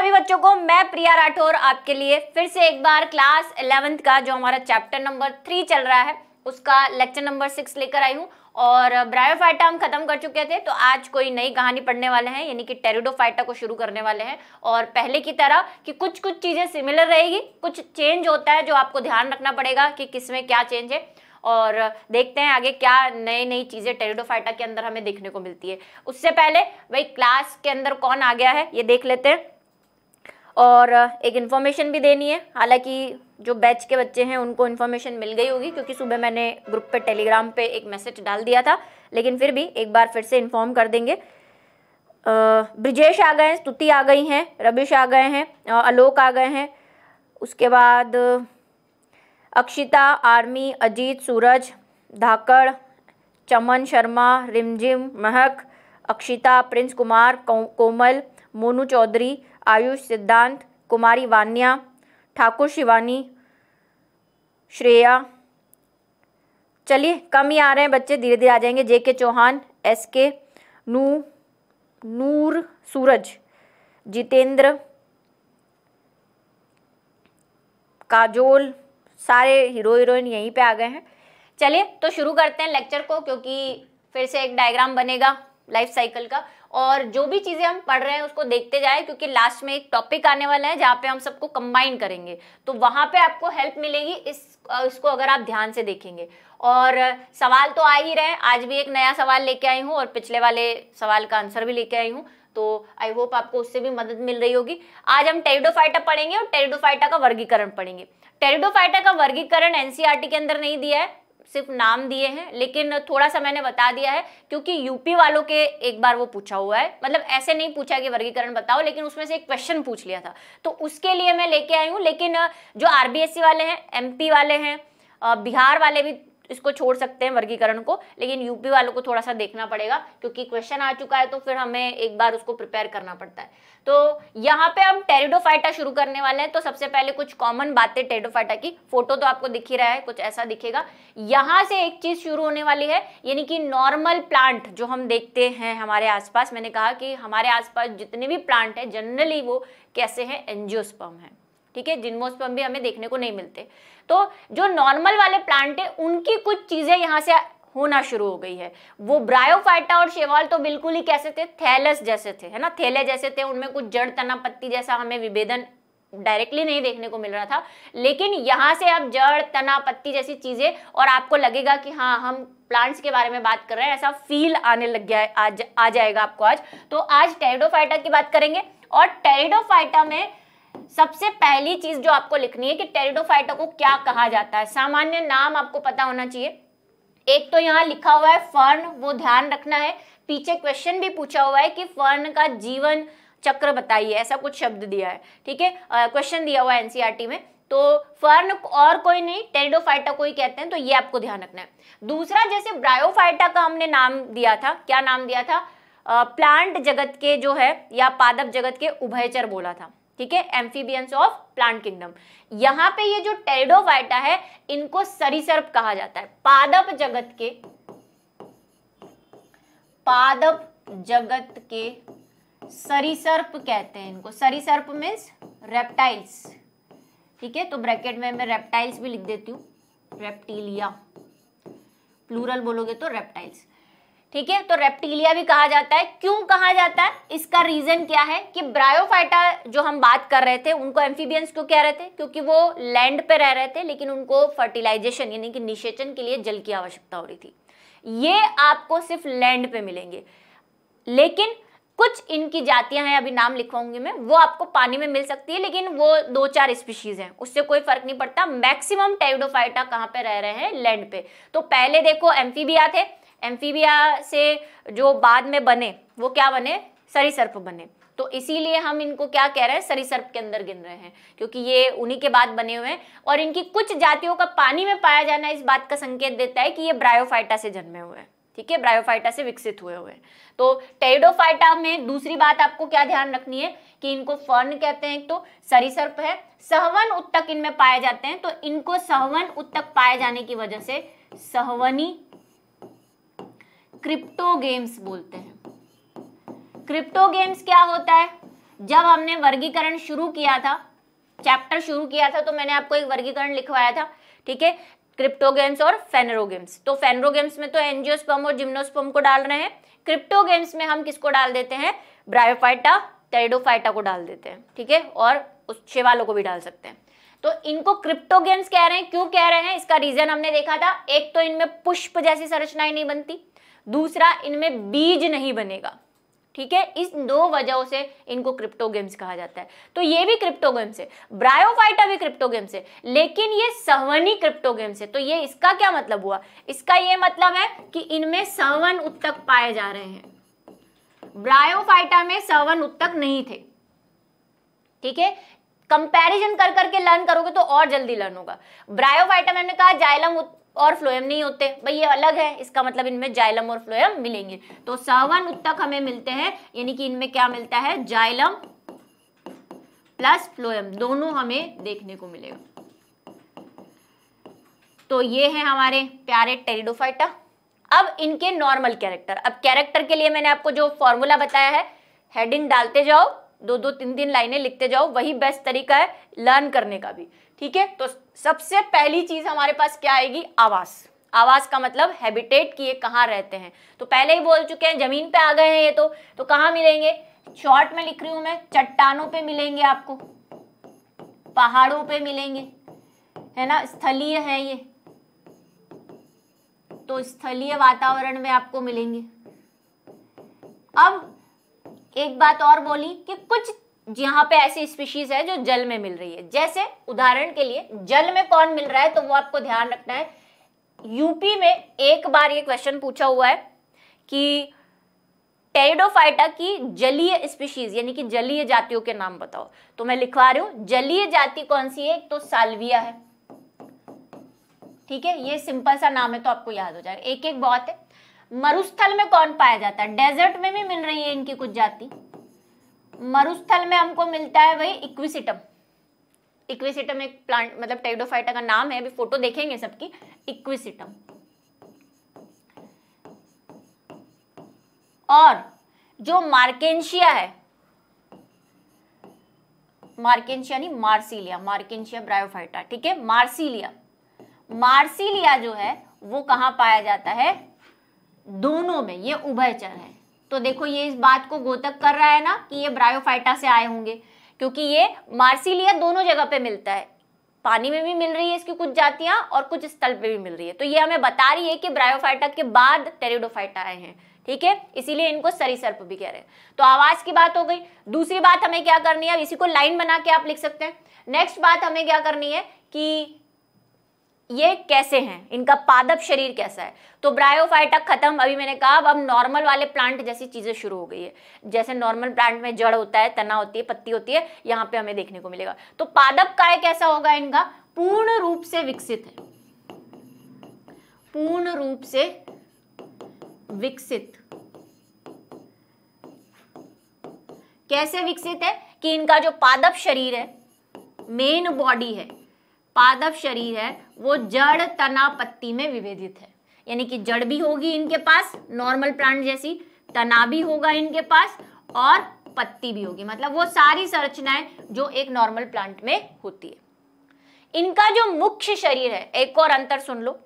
सभी बच्चों को मैं प्रिया राठौर आपके लिए फिर से एक बार क्लास इलेवेंथ का जो हमारा चैप्टर नंबर थ्री चल रहा है उसका लेक्चर नंबर सिक्स लेकर आई हूँ और ब्रायोफाइटा हम खत्म कर चुके थे तो आज कोई नई कहानी पढ़ने वाले हैं यानी कि टेरिडोफाइटा को शुरू करने वाले हैं और पहले की तरह कि कुछ कुछ चीज़ें सिमिलर रहेगी कुछ चेंज होता है जो आपको ध्यान रखना पड़ेगा कि किस में क्या चेंज है और देखते हैं आगे क्या नई नई चीज़ें टेरिडोफाइटा के अंदर हमें देखने को मिलती है उससे पहले भाई क्लास के अंदर कौन आ गया है ये देख लेते हैं और एक इन्फॉर्मेशन भी देनी है हालांकि जो बैच के बच्चे हैं उनको इन्फॉर्मेशन मिल गई होगी क्योंकि सुबह मैंने ग्रुप पे टेलीग्राम पे एक मैसेज डाल दिया था लेकिन फिर भी एक बार फिर से इन्फॉर्म कर देंगे ब्रिजेश आ गए हैं स्तुति आ गई हैं रबिश आ गए हैं आलोक आ गए हैं उसके बाद अक्षिता आर्मी अजीत सूरज धाकड़ चमन शर्मा रिमझिम महक अक्षिता प्रिंस कुमार कोमल मोनू चौधरी आयुष सिद्धांत कुमारी वान्या ठाकुर शिवानी श्रेया चलिए कम ही आ रहे हैं बच्चे धीरे धीरे आ जाएंगे जे के चौहान एस के नू नूर सूरज जितेंद्र काजोल सारे हीरो हीरोइन यहीं पे आ गए हैं चलिए तो शुरू करते हैं लेक्चर को क्योंकि फिर से एक डायग्राम बनेगा लाइफ साइकिल का और जो भी चीज़ें हम पढ़ रहे हैं उसको देखते जाए क्योंकि लास्ट में एक टॉपिक आने वाला है जहाँ पे हम सबको कंबाइन करेंगे तो वहां पे आपको हेल्प मिलेगी इस इसको अगर आप ध्यान से देखेंगे और सवाल तो आ ही रहे हैं आज भी एक नया सवाल लेके आई हूँ और पिछले वाले सवाल का आंसर भी लेके आई हूँ तो आई होप आपको उससे भी मदद मिल रही होगी आज हम टेरिडोफाइटा पढ़ेंगे और टेरिडोफाइटा का वर्गीकरण पढ़ेंगे टेरिडोफाइटा का वर्गीकरण एनसीआरटी e के अंदर नहीं दिया है सिर्फ नाम दिए हैं लेकिन थोड़ा सा मैंने बता दिया है क्योंकि यूपी वालों के एक बार वो पूछा हुआ है मतलब ऐसे नहीं पूछा कि वर्गीकरण बताओ लेकिन उसमें से एक क्वेश्चन पूछ लिया था तो उसके लिए मैं लेके आई हूँ लेकिन जो आरबीएससी e वाले हैं एमपी वाले हैं बिहार वाले भी इसको छोड़ सकते हैं वर्गीकरण को लेकिन यूपी वालों को थोड़ा सा देखना पड़ेगा क्योंकि क्वेश्चन आ चुका है तो फिर हमें एक बार उसको प्रिपेयर करना पड़ता है तो यहाँ पे हम टेरिडोफाइटा शुरू करने वाले हैं तो सबसे पहले कुछ कॉमन बातें टेरिडोफाइटा की फोटो तो आपको दिख ही रहा है कुछ ऐसा दिखेगा यहाँ से एक चीज शुरू होने वाली है यानी कि नॉर्मल प्लांट जो हम देखते हैं हमारे आसपास मैंने कहा कि हमारे आसपास जितने भी प्लांट है जनरली वो कैसे हैं एनजियोस्पर्म है ठीक है जिनमोस्पर्म भी हमें देखने को नहीं मिलते तो जो नॉर्मल वाले प्लांट है उनकी कुछ चीज़ें यहाँ से होना शुरू हो गई है वो ब्रायोफाइटा और शेवाल तो बिल्कुल ही कैसे थे थैलस जैसे थे है ना थैले जैसे थे उनमें कुछ जड़ तना पत्ती जैसा हमें विभेदन डायरेक्टली नहीं देखने को मिल रहा था लेकिन यहां से आप जड़ तना पत्ती जैसी चीज़ें और आपको लगेगा कि हाँ हम प्लांट्स के बारे में बात कर रहे हैं ऐसा फील आने लग गया है आज आ जाएगा आपको आज तो आज टेरिडोफाइटा की बात करेंगे और टेरिडोफाइटा में सबसे पहली चीज जो आपको लिखनी है कि टेरिडोफाइटा को क्या कहा जाता है सामान्य नाम आपको पता होना चाहिए एक तो यहाँ लिखा हुआ है फर्न वो ध्यान रखना है पीछे क्वेश्चन भी पूछा हुआ है कि फर्न का जीवन चक्र बताइए ऐसा कुछ शब्द दिया है ठीक है क्वेश्चन दिया हुआ है एनसीईआरटी e में तो फर्न और कोई नहीं टेरिडोफाइटा को ही कहते हैं तो ये आपको ध्यान रखना है दूसरा जैसे ब्रायोफाइटा का हमने नाम दिया था क्या नाम दिया था प्लांट जगत के जो है या पादप जगत के उभयचर बोला था ठीक है एम्फीबियंस ऑफ प्लांट किंगडम यहां पे ये जो टेरिडोवाइटा है इनको सरिसर्प कहा जाता है पादप जगत के पादप जगत के सरिसर्प कहते हैं इनको सरिसर्प मीन्स रेप्टाइल्स ठीक है तो ब्रैकेट में मैं रेप्टाइल्स भी लिख देती हूँ रेप्टीलिया प्लूरल बोलोगे तो रेप्टाइल्स ठीक है तो रेप्टीलिया भी कहा जाता है क्यों कहा जाता है इसका रीजन क्या है कि ब्रायोफाइटा जो हम बात कर रहे थे उनको एम्फीबियंस क्यों कह रहे थे क्योंकि वो लैंड पे रह रहे थे लेकिन उनको फर्टिलाइजेशन यानी कि निषेचन के लिए जल की आवश्यकता हो रही थी ये आपको सिर्फ लैंड पे मिलेंगे लेकिन कुछ इनकी जातियां हैं अभी नाम लिखवाऊंगी मैं वो आपको पानी में मिल सकती है लेकिन वो दो चार स्पीशीज हैं उससे कोई फर्क नहीं पड़ता मैक्सिमम टेडोफाइटा कहाँ पे रह रहे हैं लैंड पे तो पहले देखो एम्फीबिया थे एम्फीबिया से जो बाद में बने वो क्या बने सरीसर्प बने तो इसीलिए हम इनको क्या कह रहे हैं सरीसर्प के अंदर गिन रहे हैं क्योंकि ये उन्हीं के बाद बने हुए हैं और इनकी कुछ जातियों का पानी में पाया जाना इस बात का संकेत देता है कि ये ब्रायोफाइटा से जन्मे हुए हैं ठीक है ब्रायोफाइटा से विकसित हुए हुए तो टेडोफाइटा में दूसरी बात आपको क्या ध्यान रखनी है कि इनको फर्न कहते हैं तो सरीसर्प है सहवन उत्तक इनमें पाए जाते हैं तो इनको सहवन उत्तक पाए जाने की वजह से सहवनी क्रिप्टो गेम्स बोलते हैं क्रिप्टो गेम्स क्या होता है जब हमने वर्गीकरण शुरू किया था चैप्टर शुरू किया था तो मैंने आपको एक वर्गीकरण लिखवाया था ठीक है क्रिप्टो गेम्स और फेनरो गेम्स तो फेनरो गेम्स में तो एनजियोस्पम और जिम्नोस्पम को डाल रहे हैं क्रिप्टो गेम्स में हम किसको डाल देते हैं ब्रायोफाइटा टेरिडोफाइटा को डाल देते हैं ठीक है और उस शेवालों को भी डाल सकते हैं तो इनको क्रिप्टो गेम्स कह रहे हैं क्यों कह रहे हैं इसका रीजन हमने देखा था एक तो इनमें पुष्प जैसी संरचनाएं नहीं बनती दूसरा इनमें बीज नहीं बनेगा ठीक है इस दो वजहों से इनको क्रिप्टो गेम्स कहा जाता है तो ये भी क्रिप्टो गेम्स है ब्रायोफाइटा भी क्रिप्टो गेम्स है लेकिन ये सहवनी क्रिप्टो गेम्स है तो ये इसका क्या मतलब हुआ इसका ये मतलब है कि इनमें सहवन उत्तक पाए जा रहे हैं ब्रायोफाइटा में सहवन उत्तक नहीं थे ठीक है कंपैरिजन कर करके लर्न करोगे तो और जल्दी लर्न होगा ब्रायोफाइटा में हमने कहा जाइलम और फ्लोएम नहीं होते भाई ये अलग है इसका मतलब इनमें जाइलम और फ्लोएम मिलेंगे तो सावन उत्तक हमें मिलते हैं यानी कि इनमें क्या मिलता है जाइलम प्लस फ्लोएम दोनों हमें देखने को मिलेगा तो ये है हमारे प्यारे टेरिडोफाइटा अब इनके नॉर्मल कैरेक्टर अब कैरेक्टर के लिए मैंने आपको जो फॉर्मूला बताया है हेडिंग डालते जाओ दो दो तीन तीन लाइनें लिखते जाओ वही बेस्ट तरीका है लर्न करने का भी ठीक है तो सबसे पहली चीज हमारे पास क्या आएगी आवास आवास का मतलब हैबिटेट किए कहाँ रहते हैं तो पहले ही बोल चुके हैं जमीन पे आ गए हैं ये तो तो कहाँ मिलेंगे शॉर्ट में लिख रही हूं मैं चट्टानों पे मिलेंगे आपको पहाड़ों पे मिलेंगे है ना स्थलीय है ये तो स्थलीय वातावरण में आपको मिलेंगे अब एक बात और बोली कि कुछ यहाँ पे ऐसी स्पीशीज है जो जल में मिल रही है जैसे उदाहरण के लिए जल में कौन मिल रहा है तो वो आपको ध्यान रखना है यूपी में एक बार ये क्वेश्चन पूछा हुआ है कि टेरिडोफाइटा की जलीय स्पीशीज यानी कि जलीय जातियों के नाम बताओ तो मैं लिखवा रही हूं जलीय जाति कौन सी है तो साल्विया है ठीक है ये सिंपल सा नाम है तो आपको याद हो जाएगा एक एक बहुत है मरुस्थल में कौन पाया जाता है डेजर्ट में भी मिल रही है इनकी कुछ जाति मरुस्थल में हमको मिलता है वही इक्विसिटम इक्विसिटम एक प्लांट मतलब टेडोफाइटा का नाम है अभी फोटो देखेंगे सबकी इक्विसिटम और जो मार्केंशिया है मार्केंशिया नहीं मार्सिलिया मार्केंशिया ब्रायोफाइटा ठीक है मार्सिलिया मार्सिलिया जो है वो कहां पाया जाता है दोनों में ये उभयचर है तो देखो ये इस बात को गोतक कर रहा है ना कि ये ब्रायोफाइटा से आए होंगे क्योंकि ये मार्सिलिया दोनों जगह पे मिलता है पानी में भी मिल रही है इसकी कुछ जातियां और कुछ स्थल पे भी मिल रही है तो ये हमें बता रही है कि ब्रायोफाइटा के बाद टेरिडोफाइटा आए हैं ठीक है इसीलिए इनको सरीसर्प भी कह रहे हैं तो आवाज की बात हो गई दूसरी बात हमें क्या करनी है इसी को लाइन बना के आप लिख सकते हैं नेक्स्ट बात हमें क्या करनी है कि ये कैसे हैं इनका पादप शरीर कैसा है तो ब्रायोफाइटा खत्म अभी मैंने कहा अब नॉर्मल वाले प्लांट जैसी चीज़ें शुरू हो गई है जैसे नॉर्मल प्लांट में जड़ होता है तना होती है पत्ती होती है यहां पे हमें देखने को मिलेगा तो पादप काय कैसा होगा इनका पूर्ण रूप से विकसित है पूर्ण रूप से विकसित कैसे विकसित है कि इनका जो पादप शरीर है मेन बॉडी है पादप शरीर है वो जड़ तना पत्ती में विभेदित है यानी कि जड़ भी होगी इनके पास नॉर्मल प्लांट जैसी तना भी होगा इनके पास और पत्ती भी होगी मतलब वो सारी संरचनाएं जो एक नॉर्मल प्लांट में होती है इनका जो मुख्य शरीर है एक और अंतर सुन लो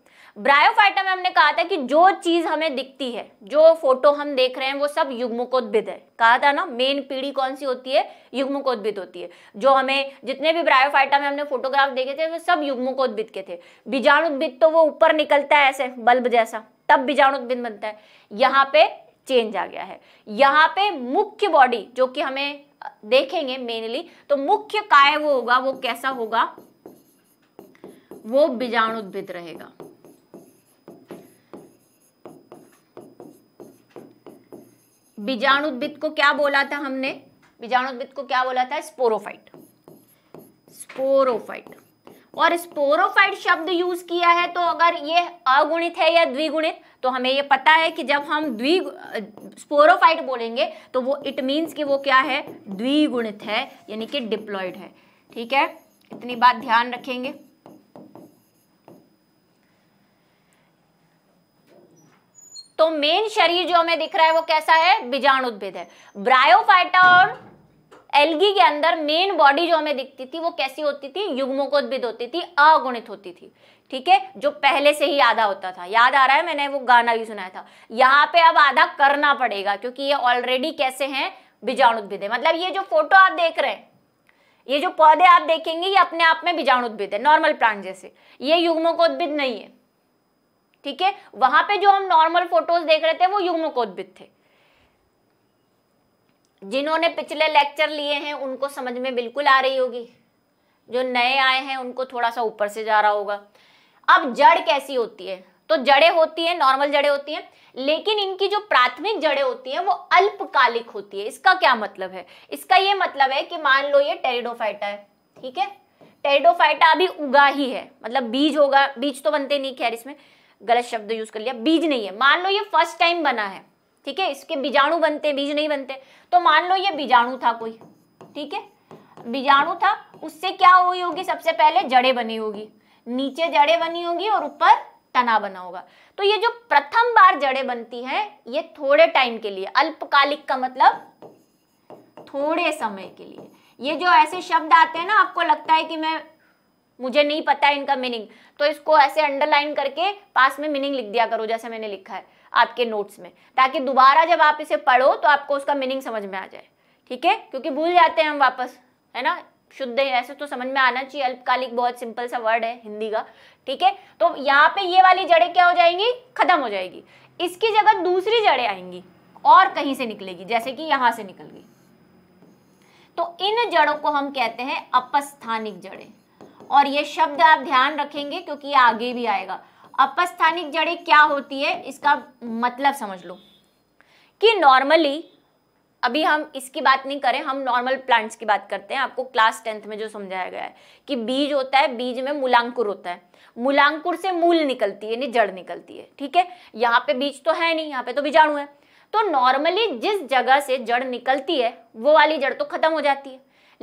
ब्रायोफाइटा में हमने कहा था कि जो चीज हमें दिखती है जो फोटो हम देख रहे हैं वो सब युग्मकोद्भिद है कहा था ना मेन पीढ़ी कौन सी होती है युग्मकोद्भिद होती है जो हमें जितने भी ब्रायोफाइटा में हमने फोटोग्राफ देखे थे वो सब युग्मकोद्भिद के थे बीजाणुद्भिद तो वो ऊपर निकलता है ऐसे बल्ब जैसा तब बीजाणुद्भिद बनता है यहाँ पे चेंज आ गया है यहाँ पे मुख्य बॉडी जो कि हमें देखेंगे मेनली तो मुख्य काय वो होगा वो कैसा होगा वो बीजाणुद्भिद रहेगा बीजाणु को क्या बोला था हमने बीजाणु को क्या बोला था स्पोरोफाइट स्पोरोफाइट और स्पोरोफाइट शब्द यूज किया है तो अगर ये अगुणित है या द्विगुणित तो हमें ये पता है कि जब हम द्वि स्पोरोफाइट बोलेंगे तो वो इट मीन्स कि वो क्या है द्विगुणित है यानी कि डिप्लॉयड है ठीक है इतनी बात ध्यान रखेंगे तो मेन शरीर जो हमें दिख रहा है वो कैसा है बीजाणु उद्भिद है ब्रायोफाइटा और एल्गी के अंदर मेन बॉडी जो हमें दिखती थी वो कैसी होती थी उद्भिद होती थी अगुणित होती थी ठीक है जो पहले से ही आधा होता था याद आ रहा है मैंने वो गाना भी सुनाया था यहाँ पे अब आधा करना पड़ेगा क्योंकि ये ऑलरेडी कैसे हैं बीजाणु उद्भिद है मतलब ये जो फोटो आप देख रहे हैं ये जो पौधे आप देखेंगे ये अपने आप में बीजाणु उद्भिद है नॉर्मल प्लांट जैसे ये उद्भिद नहीं है ठीक है वहां पे जो हम नॉर्मल फोटोज देख रहे थे वो युग्मकोद्भिद थे जिन्होंने पिछले लेक्चर लिए हैं उनको समझ में बिल्कुल आ रही होगी जो नए आए हैं उनको थोड़ा सा ऊपर से जा रहा होगा अब जड़ कैसी होती है तो जड़े होती है नॉर्मल जड़े होती हैं लेकिन इनकी जो प्राथमिक जड़े होती हैं वो अल्पकालिक होती है इसका क्या मतलब है इसका ये मतलब है कि मान लो ये टेरिडोफाइटा है ठीक है टेरिडोफाइटा अभी उगा ही है मतलब बीज होगा बीज तो बनते नहीं खैर इसमें गलत शब्द यूज कर लिया बीज नहीं है मान लो ये फर्स्ट टाइम बना है ठीक है इसके बीजाणु बनते बीज नहीं बनते तो मान लो ये बीजाणु था कोई ठीक है बीजाणु था उससे क्या हुई होगी सबसे पहले जड़े बनी होगी नीचे जड़े बनी होगी और ऊपर तना बना होगा तो ये जो प्रथम बार जड़े बनती हैं ये थोड़े टाइम के लिए अल्पकालिक का मतलब थोड़े समय के लिए ये जो ऐसे शब्द आते हैं ना आपको लगता है कि मैं मुझे नहीं पता है इनका मीनिंग तो इसको ऐसे अंडरलाइन करके पास में मीनिंग लिख दिया करो जैसे मैंने लिखा है आपके नोट्स में ताकि दोबारा जब आप इसे पढ़ो तो आपको उसका मीनिंग समझ में आ जाए ठीक है क्योंकि भूल जाते हैं हम वापस है ना शुद्ध है ऐसे तो समझ में आना चाहिए अल्पकालिक बहुत सिंपल सा वर्ड है हिंदी का ठीक है तो यहाँ पे ये वाली जड़ें क्या हो जाएंगी खत्म हो जाएगी इसकी जगह दूसरी जड़ें आएंगी और कहीं से निकलेगी जैसे कि यहां से निकल गई तो इन जड़ों को हम कहते हैं अपस्थानिक जड़ें और ये शब्द आप ध्यान रखेंगे क्योंकि ये आगे भी आएगा अपस्थानिक जड़ें क्या होती है इसका मतलब समझ लो कि नॉर्मली अभी हम इसकी बात नहीं करें हम नॉर्मल प्लांट्स की बात करते हैं आपको क्लास टेंथ में जो समझाया गया है कि बीज होता है बीज में मूलांकुर होता है मूलांकुर से मूल निकलती है जड़ निकलती है ठीक है यहाँ पे बीज तो है नहीं यहाँ पे तो बीजाणु है तो नॉर्मली जिस जगह से जड़ निकलती है वो वाली जड़ तो खत्म हो जाती है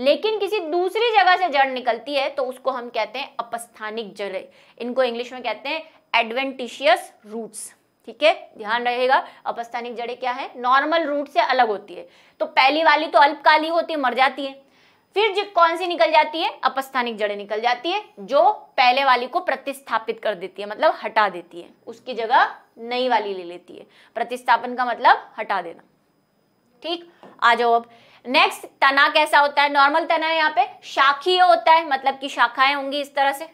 लेकिन किसी दूसरी जगह से जड़ निकलती है तो उसको हम कहते हैं अपस्थानिक जड़ें इनको इंग्लिश में कहते हैं एडवेंटिशियस रूट्स ठीक है ध्यान रहेगा अपस्थानिक जड़ें क्या है नॉर्मल रूट से अलग होती है तो पहली वाली तो अल्पकाली होती है मर जाती है फिर जो कौन सी निकल जाती है अपस्थानिक जड़ें निकल जाती है जो पहले वाली को प्रतिस्थापित कर देती है मतलब हटा देती है उसकी जगह नई वाली ले लेती है प्रतिस्थापन का मतलब हटा देना ठीक आ जाओ अब नेक्स्ट तना कैसा होता है नॉर्मल तना यहाँ पे शाखीय होता है मतलब कि शाखाएं होंगी इस तरह से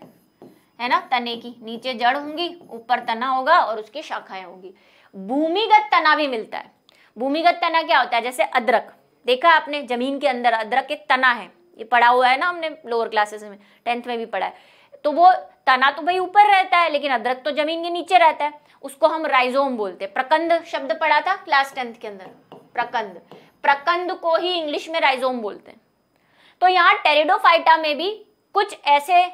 है ना तने की नीचे जड़ होंगी ऊपर तना होगा और उसकी शाखाएं होगी भूमिगत तना भी मिलता है भूमिगत तना क्या होता है जैसे अदरक देखा आपने जमीन के अंदर अदरक एक तना है ये पढ़ा हुआ है ना हमने लोअर क्लासेस में टेंथ में भी पढ़ा है तो वो तना तो भाई ऊपर रहता है लेकिन अदरक तो जमीन के नीचे रहता है उसको हम राइजोम बोलते हैं प्रकंद शब्द पढ़ा था क्लास टेंथ के अंदर प्रकंद प्रकंद को ही इंग्लिश में राइजोम बोलते हैं तो यहाँ टेरिडोफाइटा में भी कुछ ऐसे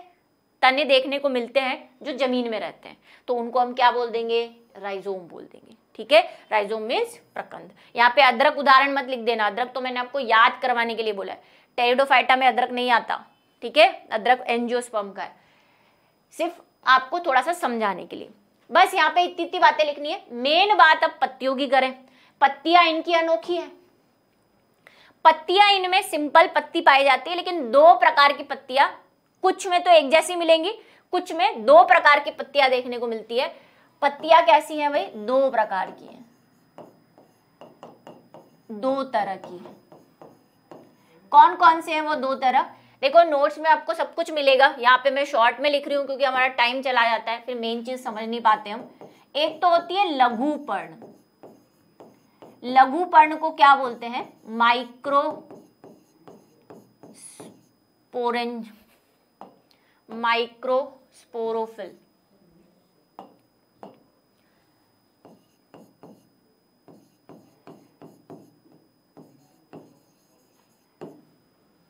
तने देखने को मिलते हैं जो जमीन में रहते हैं तो उनको हम क्या बोल देंगे राइजोम बोल देंगे ठीक है राइजोम मीन्स प्रकंद यहाँ पे अदरक उदाहरण मत लिख देना अदरक तो मैंने आपको याद करवाने के लिए बोला है टेरिडोफाइटा में अदरक नहीं आता ठीक है अदरक एनजियोस्पर्म का है सिर्फ आपको थोड़ा सा समझाने के लिए बस यहाँ पे इतनी इतनी बातें लिखनी है मेन बात अब पत्तियों की करें पत्तियां इनकी अनोखी है पत्तियां इनमें सिंपल पत्ती पाई जाती है लेकिन दो प्रकार की पत्तियां कुछ में तो एक जैसी मिलेंगी कुछ में दो प्रकार की पत्तियां देखने को मिलती है पत्तियां कैसी हैं भाई दो प्रकार की हैं दो तरह की कौन कौन से हैं वो दो तरह देखो नोट्स में आपको सब कुछ मिलेगा यहाँ पे मैं शॉर्ट में लिख रही हूँ क्योंकि हमारा टाइम चला जाता है फिर मेन चीज समझ नहीं पाते हम एक तो होती है लघुपर्ण लघु पर्ण को क्या बोलते हैं माइक्रो स्पोरेंज स्पोरोफिल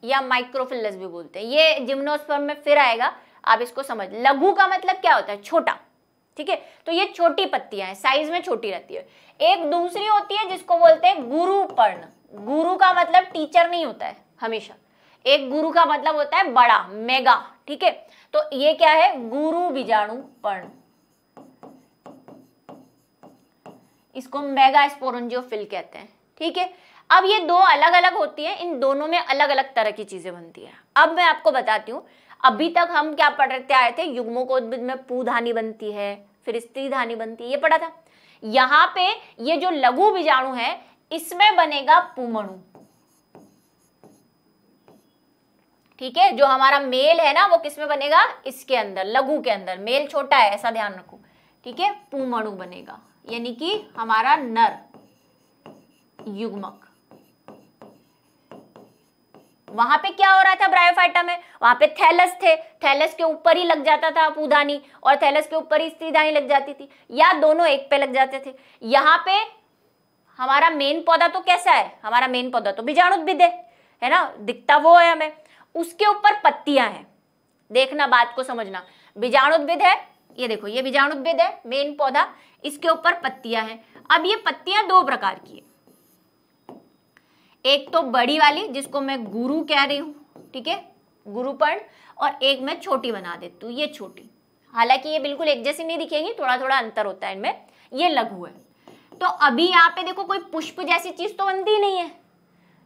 या माइक्रोफिलस भी बोलते हैं ये जिम्नोस्पर्म में फिर आएगा आप इसको समझ लघु का मतलब क्या होता है छोटा ठीक है तो ये छोटी पत्तियां हैं साइज में छोटी रहती है एक दूसरी होती है जिसको बोलते हैं गुरु पर्ण गुरु का मतलब टीचर नहीं होता है हमेशा एक गुरु का मतलब होता है बड़ा मेगा ठीक है तो ये क्या है गुरु बीजाणु पर्ण इसको मेगा स्पोरेंजियोफिल कहते हैं ठीक है अब ये दो अलग अलग होती है इन दोनों में अलग अलग तरह की चीजें बनती है अब मैं आपको बताती हूँ अभी तक हम क्या पढ़ते आए थे युग्मों को में पू धानी बनती है फिर स्त्री धानी बनती है ये पढ़ा था यहाँ पे ये जो लघु बीजाणु है इसमें बनेगा पुमणु ठीक है जो हमारा मेल है ना वो किसमें बनेगा इसके अंदर लघु के अंदर मेल छोटा है ऐसा ध्यान रखो ठीक है पुमणु बनेगा यानी कि हमारा नर युग्मक वहां पे क्या हो रहा था ब्रायोफाइटा में वहां पे थैलस थे थैलस के ऊपर ही लग जाता था पूदानी और थैलस के ऊपर ही स्त्रीदानी लग जाती थी या दोनों एक पे लग जाते थे यहाँ पे हमारा मेन पौधा तो कैसा है हमारा मेन पौधा तो बीजाणुद्भिद है है ना दिखता वो है हमें उसके ऊपर पत्तियां हैं देखना बात को समझना बीजाणुद्भिद है ये देखो ये बीजाणुद्भिद है मेन पौधा इसके ऊपर पत्तियां हैं अब ये पत्तियां दो प्रकार की है एक तो बड़ी वाली जिसको मैं गुरु कह रही हूँ ठीक है गुरुपर्ण और एक मैं छोटी बना देती हूँ ये छोटी हालांकि ये बिल्कुल एक जैसी नहीं दिखेगी थोड़ा थोड़ा अंतर होता है इनमें ये लघु है तो अभी यहाँ पे देखो कोई पुष्प जैसी चीज तो बनती नहीं है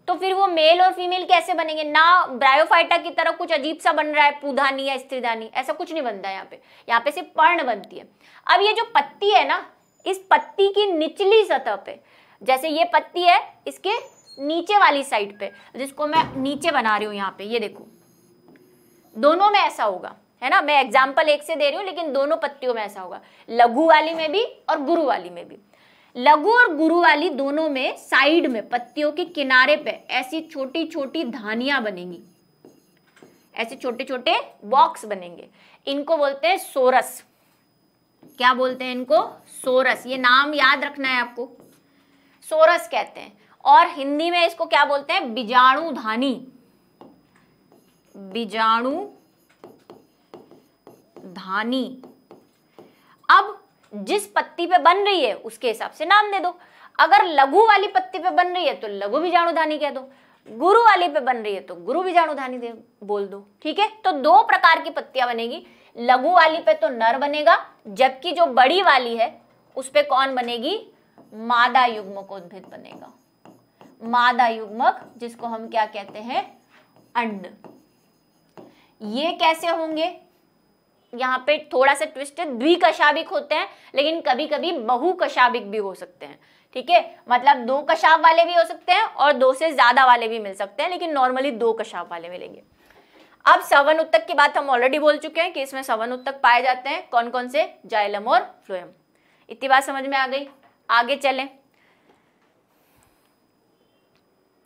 तो फिर वो मेल और फीमेल कैसे बनेंगे ना ब्रायोफाइटा की तरह कुछ अजीब सा बन रहा है पुधानी या स्त्रीधानी ऐसा कुछ नहीं बनता यहाँ पे यहाँ पे सिर्फ पर्ण बनती है अब ये जो पत्ती है ना इस पत्ती की निचली सतह पे जैसे ये पत्ती है इसके नीचे वाली साइड पे जिसको मैं नीचे बना रही हूँ यहाँ पे ये देखो दोनों में ऐसा होगा है ना मैं एग्जाम्पल एक से दे रही हूँ लेकिन दोनों पत्तियों में ऐसा होगा लघु वाली में भी और गुरु वाली में भी लघु और गुरु वाली दोनों में साइड में पत्तियों के किनारे पे ऐसी छोटी छोटी धानियां बनेंगी ऐसे छोटे छोटे बॉक्स बनेंगे इनको बोलते हैं सोरस क्या बोलते हैं इनको सोरस ये नाम याद रखना है आपको सोरस कहते हैं और हिंदी में इसको क्या बोलते हैं बीजाणु धानी बीजाणु धानी अब जिस पत्ती पे बन रही है उसके हिसाब से नाम दे दो अगर लघु वाली पत्ती पे बन रही है तो लघु धानी कह दो गुरु वाली पे बन रही है तो गुरु धानी दे बोल दो ठीक है तो दो प्रकार की पत्तियां बनेगी लघु वाली पे तो नर बनेगा जबकि जो बड़ी वाली है उस पर कौन बनेगी मादा युग्मकोद्भिद बनेगा मादा युग्मक जिसको हम क्या कहते हैं अंड ये कैसे होंगे यहाँ पे थोड़ा सा ट्विस्ट द्विकशाबिक होते हैं लेकिन कभी कभी बहुकशाबिक भी हो सकते हैं ठीक है मतलब दो कशाब वाले भी हो सकते हैं और दो से ज्यादा वाले भी मिल सकते हैं लेकिन नॉर्मली दो कशाब वाले मिलेंगे अब सवन उत्तक की बात हम ऑलरेडी बोल चुके हैं कि इसमें सवन उत्तक पाए जाते हैं कौन कौन से जाइलम और फ्लोएम इतनी बात समझ में आ गई आगे चलें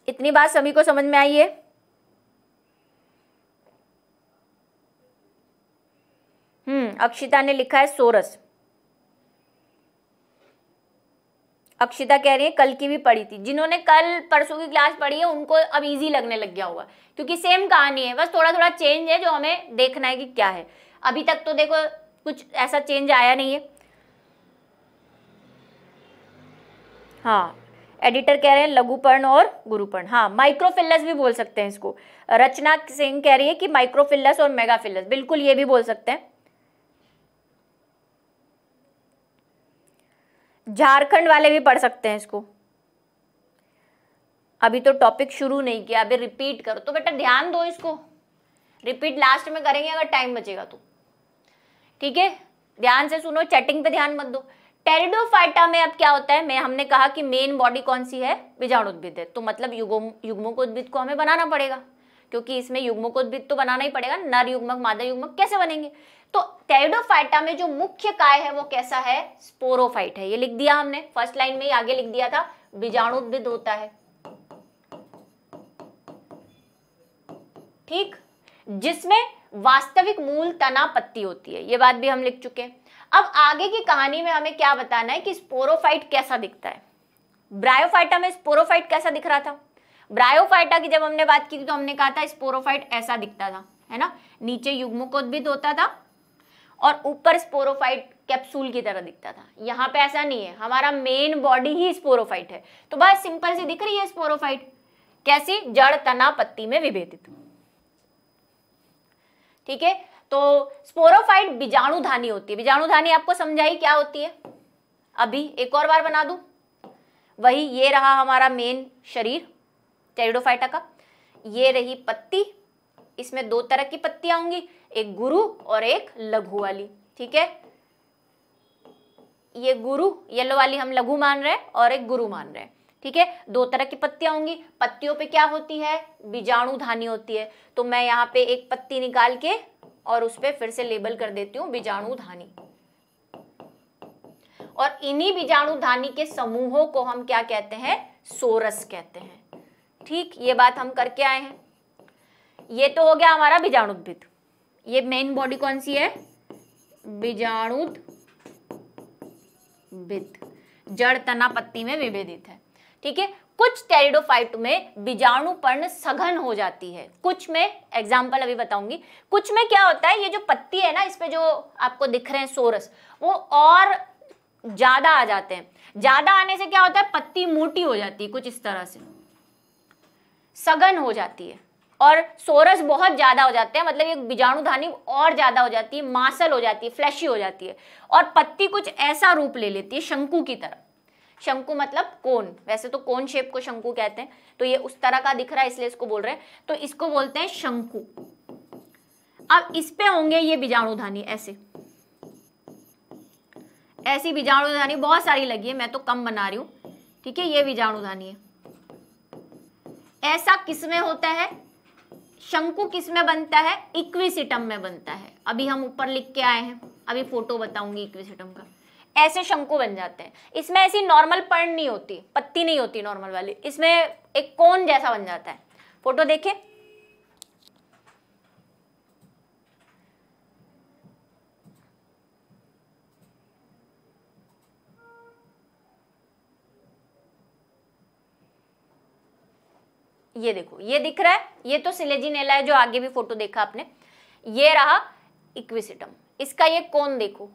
इतनी बात सभी को समझ में आई है हम्म अक्षिता ने लिखा है सोरस अक्षिता कह रही है कल की भी पढ़ी थी जिन्होंने कल परसों की क्लास पढ़ी है उनको अब इजी लगने लग गया होगा क्योंकि सेम कहानी है बस थोड़ा थोड़ा चेंज है जो हमें देखना है कि क्या है अभी तक तो देखो कुछ ऐसा चेंज आया नहीं है हाँ एडिटर कह रहे हैं लघुपर्ण और गुरुपर्ण हाँ माइक्रोफिल्लस भी बोल सकते हैं इसको रचना सिंह कह रही है कि माइक्रोफिल्लस और मेगाफिल्लस बिल्कुल ये भी बोल सकते हैं झारखंड वाले भी पढ़ सकते हैं इसको अभी तो टॉपिक शुरू नहीं किया अभी रिपीट करो तो बेटा ध्यान दो इसको रिपीट लास्ट में करेंगे अगर टाइम बचेगा तो ठीक है ध्यान से सुनो चैटिंग पे ध्यान मत दो टेरिडोफाइटा में अब क्या होता है मैं हमने कहा कि मेन बॉडी कौन सी है बीजाणु उद्भिद है तो मतलब युगम को उद्भिद को हमें बनाना पड़ेगा क्योंकि इसमें युग्मों को उद्भिद तो बनाना ही पड़ेगा नर युग्मक मादा युग्मक कैसे बनेंगे तो टेरिडोफाइटा में जो मुख्य काय है वो कैसा है स्पोरोफाइट है ये लिख दिया हमने फर्स्ट लाइन में ही आगे लिख दिया था बीजाणु उद्भिद होता है ठीक जिसमें वास्तविक मूल तना पत्ती होती है ये बात भी हम लिख चुके हैं अब आगे की कहानी में हमें क्या बताना है कि स्पोरोफाइट कैसा दिखता है ब्रायोफाइटा में स्पोरोफाइट कैसा दिख रहा था ब्रायोफाइटा की जब हमने बात की तो हमने कहा था स्पोरोफाइट ऐसा दिखता था है ना नीचे युग्मकोद्भिद होता था और ऊपर स्पोरोफाइट कैप्सूल की तरह दिखता था यहाँ पे ऐसा नहीं है हमारा मेन बॉडी ही स्पोरोफाइट है तो बस सिंपल सी दिख रही है स्पोरोफाइट कैसी जड़ तना पत्ती में विभेदित ठीक है तो स्पोरोफाइट बीजाणुधानी होती है बीजाणुधानी आपको समझाई क्या होती है अभी एक और बार बना दू वही ये रहा हमारा मेन शरीर टेरिडोफाइटा का ये रही पत्ती इसमें दो तरह की पत्तियां होंगी एक गुरु और एक लघु वाली ठीक है ये गुरु येलो वाली हम लघु मान रहे हैं और एक गुरु मान रहे हैं ठीक है दो तरह की पत्तियां होंगी पत्तियों पे क्या होती है बीजाणु धानी होती है तो मैं यहाँ पे एक पत्ती निकाल के और उस पर फिर से लेबल कर देती हूँ बीजाणु धानी और इन्हीं बीजाणु धानी के समूहों को हम क्या कहते हैं सोरस कहते हैं ठीक ये बात हम करके आए हैं ये तो हो गया हमारा उद्भिद ये मेन बॉडी कौन सी है बीजाणुद्भिद जड़ तना पत्ती में विभेदित है ठीक है कुछ टेरिडोफाइट में बीजाणुपर्ण सघन हो जाती है कुछ में एग्जाम्पल अभी बताऊंगी कुछ में क्या होता है ये जो पत्ती है ना इसमें जो आपको दिख रहे हैं सोरस वो और ज्यादा आ जाते हैं ज्यादा आने से क्या होता है पत्ती मोटी हो जाती है कुछ इस तरह से सघन हो जाती है और सोरस बहुत ज़्यादा हो जाते हैं मतलब ये बीजाणुधानी और ज़्यादा हो जाती है मांसल हो जाती है फ्लैशी हो जाती है और पत्ती कुछ ऐसा रूप ले लेती है शंकु की तरह शंकु मतलब कोन वैसे तो कोन शेप को शंकु कहते हैं तो ये उस तरह का दिख रहा है इसलिए इसको बोल रहे हैं तो इसको बोलते हैं शंकु अब इस पे होंगे ये बीजाणुधानी ऐसे ऐसी बीजाणुधानी बहुत सारी लगी है मैं तो कम बना रही हूं ठीक है ये बीजाणुधानी है ऐसा किसमें होता है शंकु किसमें बनता है इक्विसिटम में बनता है अभी हम ऊपर लिख के आए हैं अभी फोटो बताऊंगी इक्विसिटम का ऐसे शंकु बन जाते हैं इसमें ऐसी नॉर्मल पर्ण नहीं होती पत्ती नहीं होती नॉर्मल वाली इसमें एक कोन जैसा बन जाता है फोटो देखे ये देखो ये दिख रहा है ये तो सिलेजी नेला है जो आगे भी फोटो देखा आपने ये रहा इक्विसिटम इसका ये कोन देखो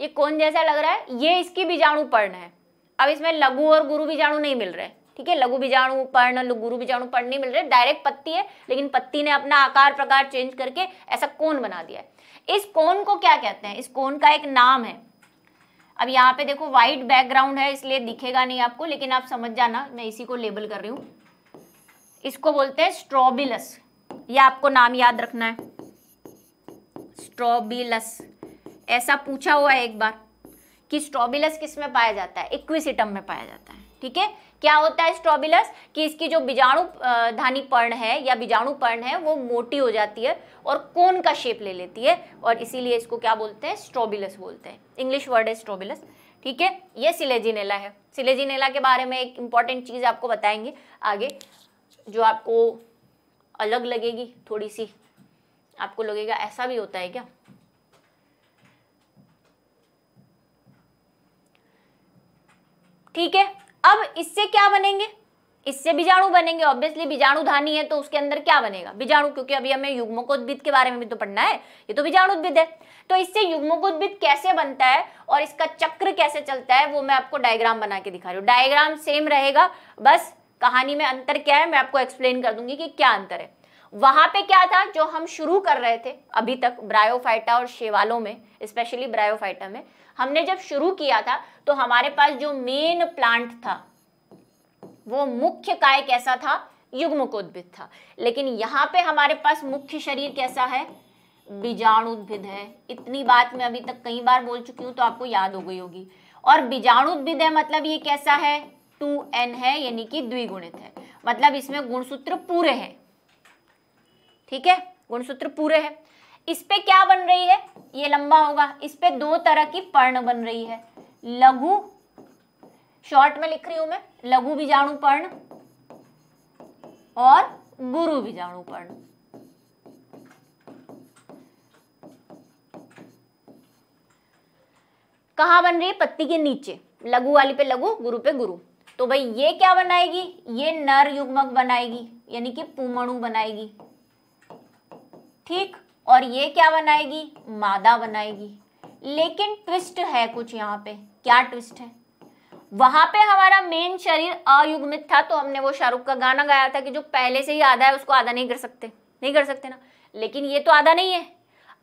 ये कौन जैसा लग रहा है ये इसकी बीजाणु पर्ण है अब इसमें लघु और गुरु बीजाणु नहीं मिल रहे ठीक है लघु बीजाणु पर्ण गुरु बीजाणु पर्ण नहीं मिल रहे डायरेक्ट पत्ती है लेकिन पत्ती ने अपना आकार प्रकार चेंज करके ऐसा कोन बना दिया है इस कोन को क्या कहते हैं इस कोन का एक नाम है अब यहाँ पे देखो वाइट बैकग्राउंड है इसलिए दिखेगा नहीं आपको लेकिन आप समझ जाना मैं इसी को लेबल कर रही हूँ इसको बोलते हैं स्ट्रॉबिलस ये आपको नाम याद रखना है स्ट्रॉबिलस ऐसा पूछा हुआ है एक बार कि स्ट्रॉबिलस किस में पाया जाता है इक्विसिटम में पाया जाता है ठीक है क्या होता है स्ट्रॉबिलस कि इसकी जो बीजाणु धानी पर्ण है या बीजाणु पर्ण है वो मोटी हो जाती है और कोन का शेप ले लेती है और इसीलिए इसको क्या बोलते हैं स्ट्रॉबिलस बोलते हैं इंग्लिश वर्ड है स्ट्रॉबिलस ठीक है ये सिलेजिनेला है सिलेजिनेला के बारे में एक इम्पॉर्टेंट चीज़ आपको बताएंगे आगे जो आपको अलग लगेगी थोड़ी सी आपको लगेगा ऐसा भी होता है क्या ठीक है अब इससे क्या बनेंगे इससे बीजाणु बनेंगे ऑब्वियसली बीजाणुधानी है तो उसके अंदर क्या बनेगा बीजाणु क्योंकि अभी हमें युग्मकोद्भिद के बारे में भी तो पढ़ना है ये तो बीजाणुद्भिद है तो इससे युग्मकोद्भिद कैसे बनता है और इसका चक्र कैसे चलता है वो मैं आपको डायग्राम बना के दिखा रही हूँ डायग्राम सेम रहेगा बस कहानी में अंतर क्या है मैं आपको एक्सप्लेन कर दूंगी कि क्या अंतर है वहां पे क्या था जो हम शुरू कर रहे थे अभी तक ब्रायोफाइटा और शेवालों में स्पेशली ब्रायोफाइटा में हमने जब शुरू किया था तो हमारे पास जो मेन प्लांट था वो मुख्य काय कैसा था युग्मकोद्भिद था लेकिन यहाँ पे हमारे पास मुख्य शरीर कैसा है बीजाणुद्भिद है इतनी बात मैं अभी तक कई बार बोल चुकी हूं तो आपको याद हो गई होगी और बीजाणुद्भिद है मतलब ये कैसा है टू एन है यानी कि द्विगुणित है मतलब इसमें गुणसूत्र पूरे हैं ठीक है गुणसूत्र पूरे हैं इस पे क्या बन रही है ये लंबा होगा इस पे दो तरह की पर्ण बन रही है लघु शॉर्ट में लिख रही हूं मैं लघु बीजाणु पर्ण और गुरु बीजाणु पर्ण कहा बन रही है पत्ती के नीचे लघु वाली पे लघु गुरु पे गुरु तो भाई ये क्या बनाएगी ये नर युग्मक बनाएगी यानी कि पुमणु बनाएगी ठीक और ये क्या बनाएगी मादा बनाएगी लेकिन ट्विस्ट है कुछ यहाँ पे क्या ट्विस्ट है वहां पे हमारा मेन शरीर अयुग्मित था तो हमने वो शाहरुख का गाना गाया था कि जो पहले से ही आधा है उसको आधा नहीं कर सकते नहीं कर सकते ना लेकिन ये तो आधा नहीं है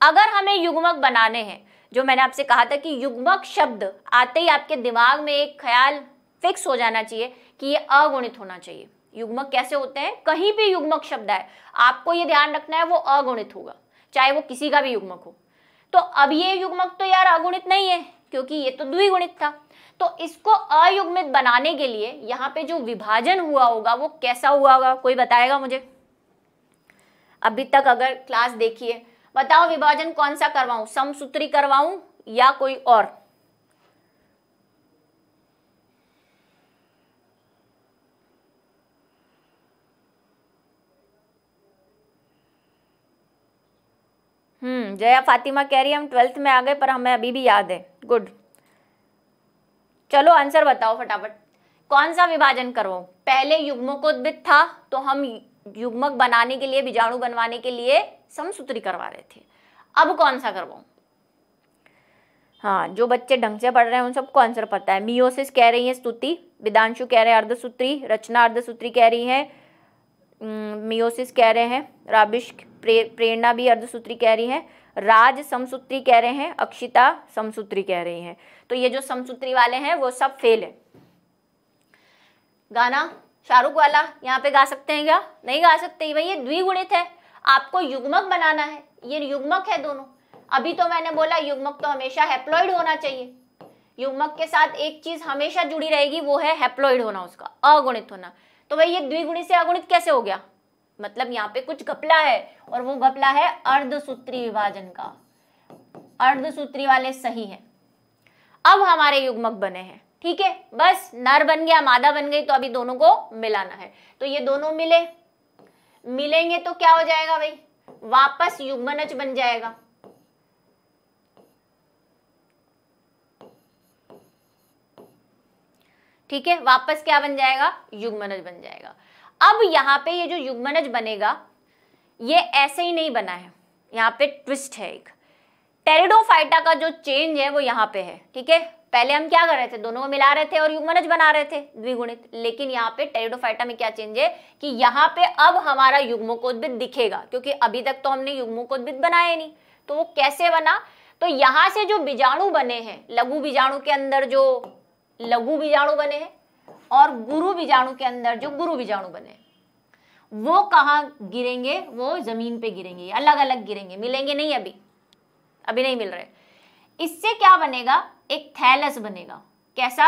अगर हमें युग्मक बनाने हैं जो मैंने आपसे कहा था कि युग्मक शब्द आते ही आपके दिमाग में एक ख्याल फिक्स हो जाना चाहिए कि ये अगुणित होना चाहिए युग्मक कैसे होते हैं कहीं भी युग्मक शब्द है आपको ये ध्यान रखना है वो अगुणित होगा चाहे वो किसी का भी युग्मक हो तो अब ये युग्मक तो यार अगुणित नहीं है क्योंकि ये तो द्विगुणित था तो इसको अयुग्मित बनाने के लिए यहाँ पे जो विभाजन हुआ होगा वो कैसा हुआ होगा कोई बताएगा मुझे अभी तक अगर क्लास देखिए बताओ विभाजन कौन सा करवाऊं समसूत्री करवाऊं या कोई और हम्म जया फातिमा कह रही है हम ट्वेल्थ में आ गए पर हमें अभी भी याद है गुड चलो आंसर बताओ फटाफट कौन सा विभाजन करो पहले युग्मकोद्भिद था तो हम युग्मक बनाने के लिए बीजाणु बनवाने के लिए समसूत्री करवा रहे थे अब कौन सा करवाओ हाँ जो बच्चे ढंग से पढ़ रहे हैं उन सबको आंसर पता है मियोसिस कह रही है स्तुति विदांशु कह रहे हैं अर्धसूत्री रचना अर्धसूत्री कह रही है हम्म, मियोसिस कह रहे हैं राबिश प्रेरणा भी अर्धसूत्री कह रही है राज समसूत्री कह रहे हैं अक्षिता समसूत्री कह रही हैं तो ये जो समसूत्री वाले हैं वो सब फेल है गाना शाहरुख वाला यहाँ पे गा सकते हैं क्या नहीं गा सकते भाई ये द्विगुणित है आपको युग्मक बनाना है ये युग्मक है दोनों अभी तो मैंने बोला युग्मक तो हमेशा हेप्लॉइड होना चाहिए युग्मक के साथ एक चीज हमेशा जुड़ी रहेगी वो है हैप्लॉइड होना उसका अगुणित होना तो भाई ये द्विगुणित से अगुणित कैसे हो गया मतलब यहाँ पे कुछ घपला है और वो घपला है अर्धसूत्री विभाजन का अर्धसूत्री वाले सही है अब हमारे युग्मक बने हैं ठीक है बस नर बन गया मादा बन गई तो अभी दोनों को मिलाना है तो ये दोनों मिले मिलेंगे तो क्या हो जाएगा भाई वापस युग्मनज बन जाएगा ठीक है वापस क्या बन जाएगा युग्मनज बन जाएगा अब यहाँ पे ये जो युग्मनज बनेगा ये ऐसे ही नहीं बना है यहाँ पे ट्विस्ट है एक टेरिडोफाइटा का जो चेंज है वो यहाँ पे है ठीक है पहले हम क्या कर रहे थे दोनों को मिला रहे थे और युग्मनज बना रहे थे द्विगुणित लेकिन यहाँ पे टेरिडोफाइटा में क्या चेंज है कि यहाँ पे अब हमारा युग्मकोद्भिद दिखेगा क्योंकि अभी तक तो हमने युग्मकोद्भिद बनाया नहीं तो वो कैसे बना तो यहां से जो बीजाणु बने हैं लघु बीजाणु के अंदर जो लघु बीजाणु बने हैं और गुरु बीजाणु के अंदर जो गुरु बीजाणु बने वो कहाँ गिरेंगे वो जमीन पे गिरेंगे अलग अलग गिरेंगे मिलेंगे नहीं अभी अभी नहीं मिल रहे इससे क्या बनेगा एक थैलस बनेगा कैसा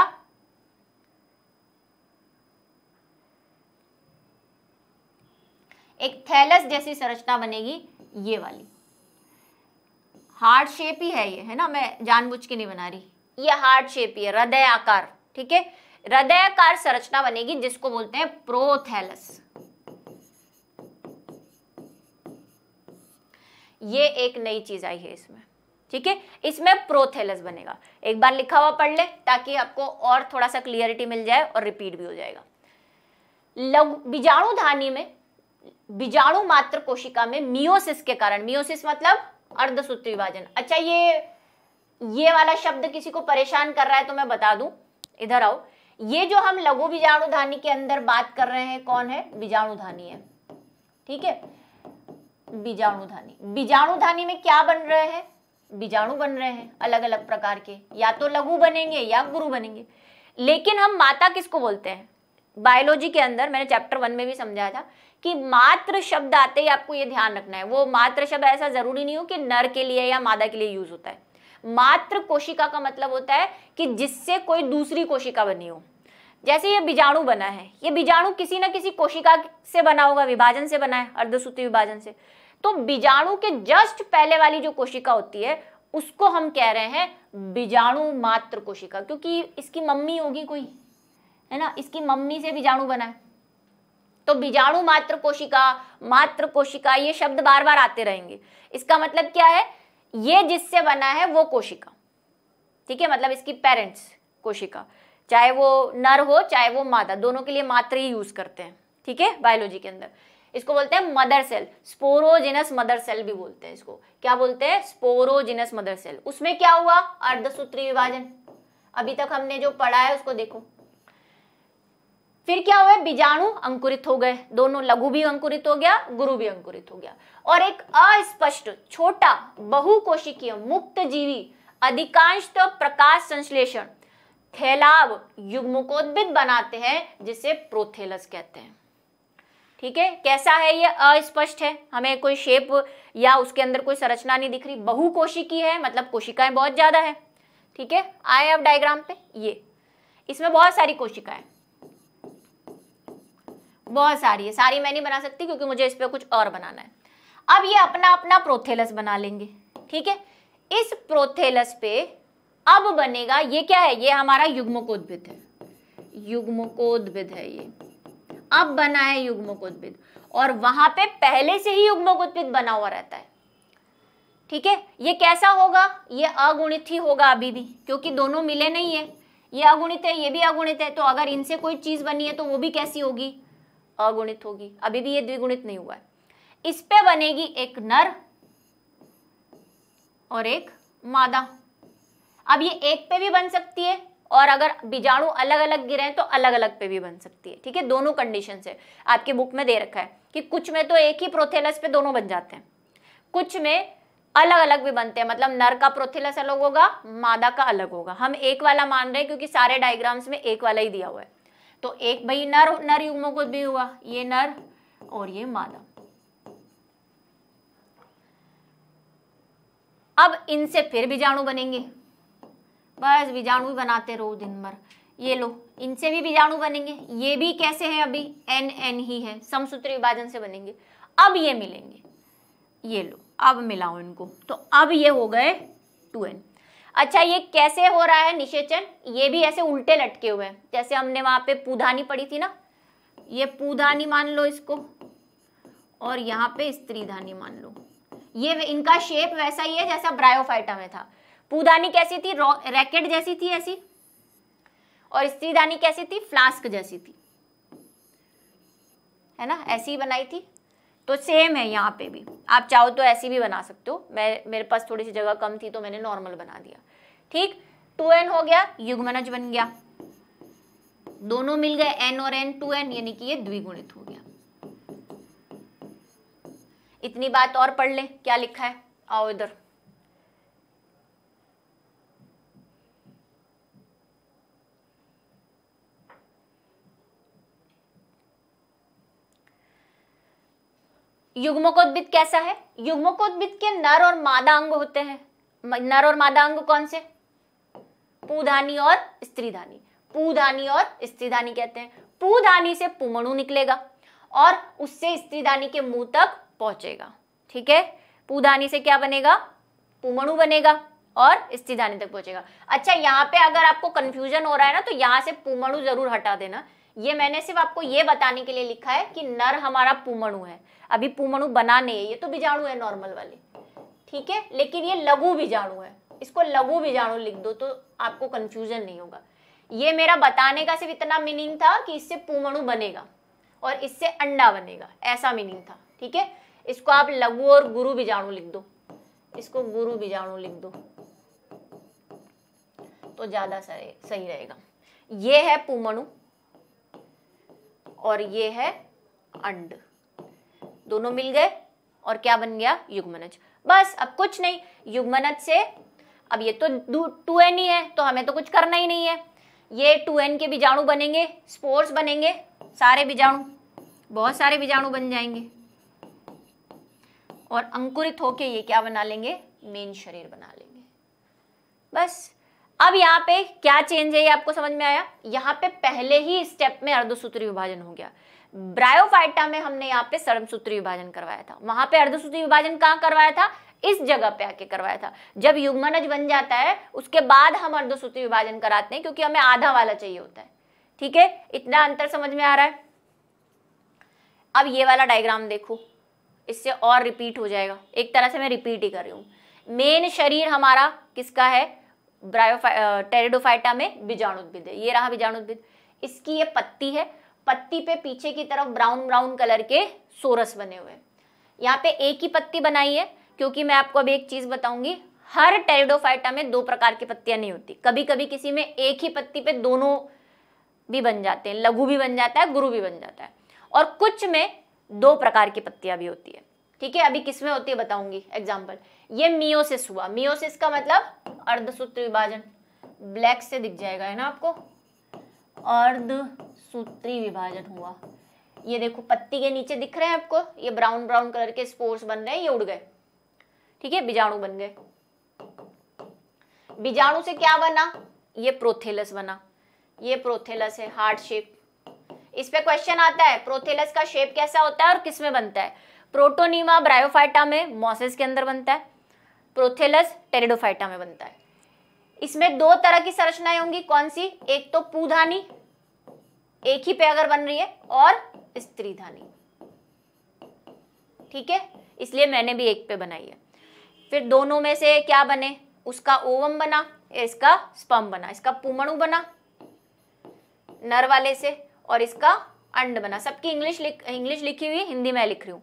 एक थैलस जैसी संरचना बनेगी ये वाली हार्ड शेप ही है ये है ना मैं जानबूझ के नहीं बना रही ये हार्ड शेप ही है हृदय आकार ठीक है हृदयकार संरचना बनेगी जिसको बोलते हैं प्रोथेलस ये एक नई चीज आई है इसमें ठीक है इसमें प्रोथेलस बनेगा एक बार लिखा हुआ पढ़ ले ताकि आपको और थोड़ा सा क्लियरिटी मिल जाए और रिपीट भी हो जाएगा लघु बीजाणुधानी में बीजाणु मात्र कोशिका में मियोसिस के कारण मियोसिस मतलब अर्धसूत्र विभाजन अच्छा ये ये वाला शब्द किसी को परेशान कर रहा है तो मैं बता दूं इधर आओ ये जो हम लघु बीजाणुधानी के अंदर बात कर रहे हैं कौन है बीजाणुधानी है ठीक है बीजाणुधानी बीजाणुधानी में क्या बन रहे हैं बीजाणु बन रहे हैं अलग अलग प्रकार के या तो लघु बनेंगे या गुरु बनेंगे लेकिन हम माता किसको बोलते हैं बायोलॉजी के अंदर मैंने चैप्टर वन में भी समझाया था कि मात्र शब्द आते ही आपको ये ध्यान रखना है वो मात्र शब्द ऐसा जरूरी नहीं हो कि नर के लिए या मादा के लिए यूज होता है मात्र कोशिका का मतलब होता है कि जिससे कोई दूसरी कोशिका बनी हो जैसे ये बीजाणु बना है ये बीजाणु किसी ना किसी कोशिका से बना होगा विभाजन से बना है अर्धसूत्र विभाजन से तो बीजाणु के जस्ट पहले वाली जो कोशिका होती है उसको हम कह रहे हैं बीजाणु मात्र कोशिका क्योंकि इसकी मम्मी होगी कोई है ना इसकी मम्मी से बीजाणु बना है तो बीजाणु मात्र कोशिका मात्र कोशिका ये शब्द बार बार आते रहेंगे इसका मतलब क्या है ये जिससे बना है वो कोशिका ठीक है मतलब इसकी पेरेंट्स कोशिका चाहे वो नर हो चाहे वो मादा दोनों के लिए मात्र ही यूज करते हैं ठीक है बायोलॉजी के अंदर इसको बोलते हैं mother cell sporogenous mother cell भी बोलते हैं इसको क्या बोलते हैं स्पोरोजिनस मदर सेल उसमें क्या हुआ अर्धसूत्री विभाजन अभी तक हमने जो पढ़ा है उसको देखो फिर क्या हुआ बीजाणु अंकुरित हो गए दोनों लघु भी अंकुरित हो गया गुरु भी अंकुरित हो गया और एक अस्पष्ट छोटा बहुकोशिकीय मुक्त जीवी तो प्रकाश संश्लेषण थैलाब युग्मकोद्भिद बनाते हैं जिसे प्रोथेलस कहते हैं ठीक है कैसा है ये अस्पष्ट है हमें कोई शेप या उसके अंदर कोई संरचना नहीं दिख रही बहुकोशिकी है मतलब कोशिकाएं बहुत ज्यादा है ठीक है आए अब डायग्राम पे ये इसमें बहुत सारी कोशिकाएं बहुत सारी है सारी मैं नहीं बना सकती क्योंकि मुझे इस पर कुछ और बनाना है अब ये अपना अपना प्रोथेलस बना लेंगे ठीक है इस प्रोथेलस पे अब बनेगा ये क्या है ये हमारा युग्मकोद्भिद है युग्मकोद्भिद है ये अब बना है युग्मकोद्भिद और वहां पे पहले से ही युग्मकोद्भिद बना हुआ रहता है ठीक है ये कैसा होगा ये अगुणित ही होगा अभी भी क्योंकि दोनों मिले नहीं है ये अगुणित है ये भी अगुणित है तो अगर इनसे कोई चीज बनी है तो वो भी कैसी होगी अगुणित होगी अभी भी ये द्विगुणित नहीं हुआ है इस पे बनेगी एक नर और एक मादा अब ये एक पे भी बन सकती है और अगर बीजाणु अलग अलग गिरे तो अलग अलग पे भी बन सकती है ठीक है दोनों कंडीशन है आपके बुक में दे रखा है कि कुछ में तो एक ही प्रोथेलस पे दोनों बन जाते हैं कुछ में अलग अलग भी बनते हैं मतलब नर का प्रोथेलस अलग होगा मादा का अलग होगा हम एक वाला मान रहे हैं क्योंकि सारे डायग्राम्स में एक वाला ही दिया हुआ है तो एक भाई नर नर युग्मों को भी हुआ ये नर और ये मादा अब इनसे फिर बीजाणु बनेंगे बस बीजाणु बनाते रहो दिन भर ये लो इनसे भी बीजाणु बनेंगे ये भी कैसे हैं अभी एन एन ही है समसूत्र विभाजन से बनेंगे अब ये मिलेंगे ये लो अब मिलाओ इनको तो अब ये हो गए टू एन अच्छा ये कैसे हो रहा है निषेचन ये भी ऐसे उल्टे लटके हुए हैं जैसे हमने वहां पे पुधानी पड़ी थी ना ये पुधानी मान लो इसको और यहाँ पे स्त्रीधानी मान लो ये इनका शेप वैसा ही है जैसा ब्रायोफाइटा में था पुधानी कैसी थी रैकेट जैसी थी ऐसी और स्त्रीधानी कैसी थी फ्लास्क जैसी थी है ना ऐसी बनाई थी तो सेम है यहाँ पे भी आप चाहो तो ऐसी भी बना सकते हो मैं मेरे पास थोड़ी सी जगह कम थी तो मैंने नॉर्मल बना दिया ठीक टू एन हो गया युगमनज बन गया दोनों मिल गए एन और एन टू एन यानी कि ये द्विगुणित हो गया इतनी बात और पढ़ ले क्या लिखा है आओ इधर युग्मकोद्भिद कैसा है युग्मकोद्भिद के नर और मादा अंग होते हैं नर और मादा अंग कौन से पूधानी और स्त्रीधानी पूधानी और स्त्रीधानी कहते हैं पूधानी से पुमणु निकलेगा और उससे स्त्रीधानी के मुंह तक पहुंचेगा ठीक है पूधानी से क्या बनेगा पुमणु बनेगा और स्त्रीधानी तक पहुंचेगा अच्छा यहाँ पे अगर आपको कंफ्यूजन हो रहा है ना तो यहाँ से पुमणु जरूर हटा देना ये मैंने सिर्फ आपको ये बताने के लिए लिखा है कि नर हमारा पुमणु है अभी पुमणु बना नहीं है ये तो बीजाणु है नॉर्मल वाले ठीक है लेकिन ये लघु बीजाणु है इसको लघु बीजाणु लिख दो तो आपको कंफ्यूजन नहीं होगा ये मेरा बताने का सिर्फ इतना मीनिंग था कि इससे पुमणु बनेगा और इससे अंडा बनेगा ऐसा मीनिंग था ठीक है इसको आप लघु और गुरु बीजाणु लिख दो इसको गुरु बीजाणु लिख दो तो ज्यादा सही रहेगा ये है पुमणु और ये है अंड दोनों मिल गए और क्या बन गया युग्मनज बस अब कुछ नहीं युग्मनज से अब ये तो टू एन ही है तो हमें तो कुछ करना ही नहीं है ये टू एन के बीजाणु बनेंगे स्पोर्स बनेंगे सारे बीजाणु बहुत सारे बीजाणु बन जाएंगे और अंकुरित होके ये क्या बना लेंगे मेन शरीर बना लेंगे बस अब यहाँ पे क्या चेंज है ये आपको समझ में आया यहाँ पे पहले ही स्टेप में अर्धसूत्री विभाजन हो गया ब्रायोफाइटा में हमने यहाँ पे सर्वसूत्री विभाजन करवाया था वहां पे अर्धसूत्री विभाजन कहाँ करवाया था इस जगह पे आके करवाया था जब युगमनज बन जाता है उसके बाद हम अर्धसूत्री विभाजन कराते हैं क्योंकि हमें आधा वाला चाहिए होता है ठीक है इतना अंतर समझ में आ रहा है अब ये वाला डायग्राम देखो इससे और रिपीट हो जाएगा एक तरह से मैं रिपीट ही कर रही हूं मेन शरीर हमारा किसका है टेरिडोफाइटा में बीजाणुद्भिद है ये रहा उद्भिद इसकी ये पत्ती है पत्ती पे पीछे की तरफ ब्राउन ब्राउन कलर के सोरस बने हुए यहाँ पे एक ही पत्ती बनाई है क्योंकि मैं आपको अभी एक चीज बताऊंगी हर टेरिडोफाइटा में दो प्रकार की पत्तियां नहीं होती कभी कभी किसी में एक ही पत्ती पे दोनों भी बन जाते हैं लघु भी बन जाता है गुरु भी बन जाता है और कुछ में दो प्रकार की पत्तियां भी होती है ठीक है अभी किसमें होती है बताऊंगी एग्जाम्पल ये मियोसिस हुआ मियोसिस का मतलब अर्धसूत्र विभाजन ब्लैक से दिख जाएगा है ना आपको अर्ध सूत्री विभाजन हुआ ये देखो पत्ती के नीचे दिख रहे हैं आपको ये ब्राउन ब्राउन कलर के स्पोर्स बन रहे हैं ये उड़ गए ठीक है बीजाणु बन गए बीजाणु से क्या बना ये प्रोथेलस बना ये प्रोथेलस है हार्ड शेप इस पे क्वेश्चन आता है प्रोथेलस का शेप कैसा होता है और किसमें बनता है प्रोटोनीमा ब्रायोफाइटा में मोसेस के अंदर बनता है प्रोथेलस टेरिडोफाइटा में बनता है इसमें दो तरह की संरचनाएं होंगी कौन सी एक तो पूधानी एक ही पे अगर बन रही है और स्त्रीधानी ठीक है इसलिए मैंने भी एक पे बनाई है फिर दोनों में से क्या बने उसका ओवम बना इसका स्पम बना इसका पुमणु बना नर वाले से और इसका अंड बना सबकी इंग्लिश लिख इंग्लिश लिखी हुई हिंदी में लिख रही हूं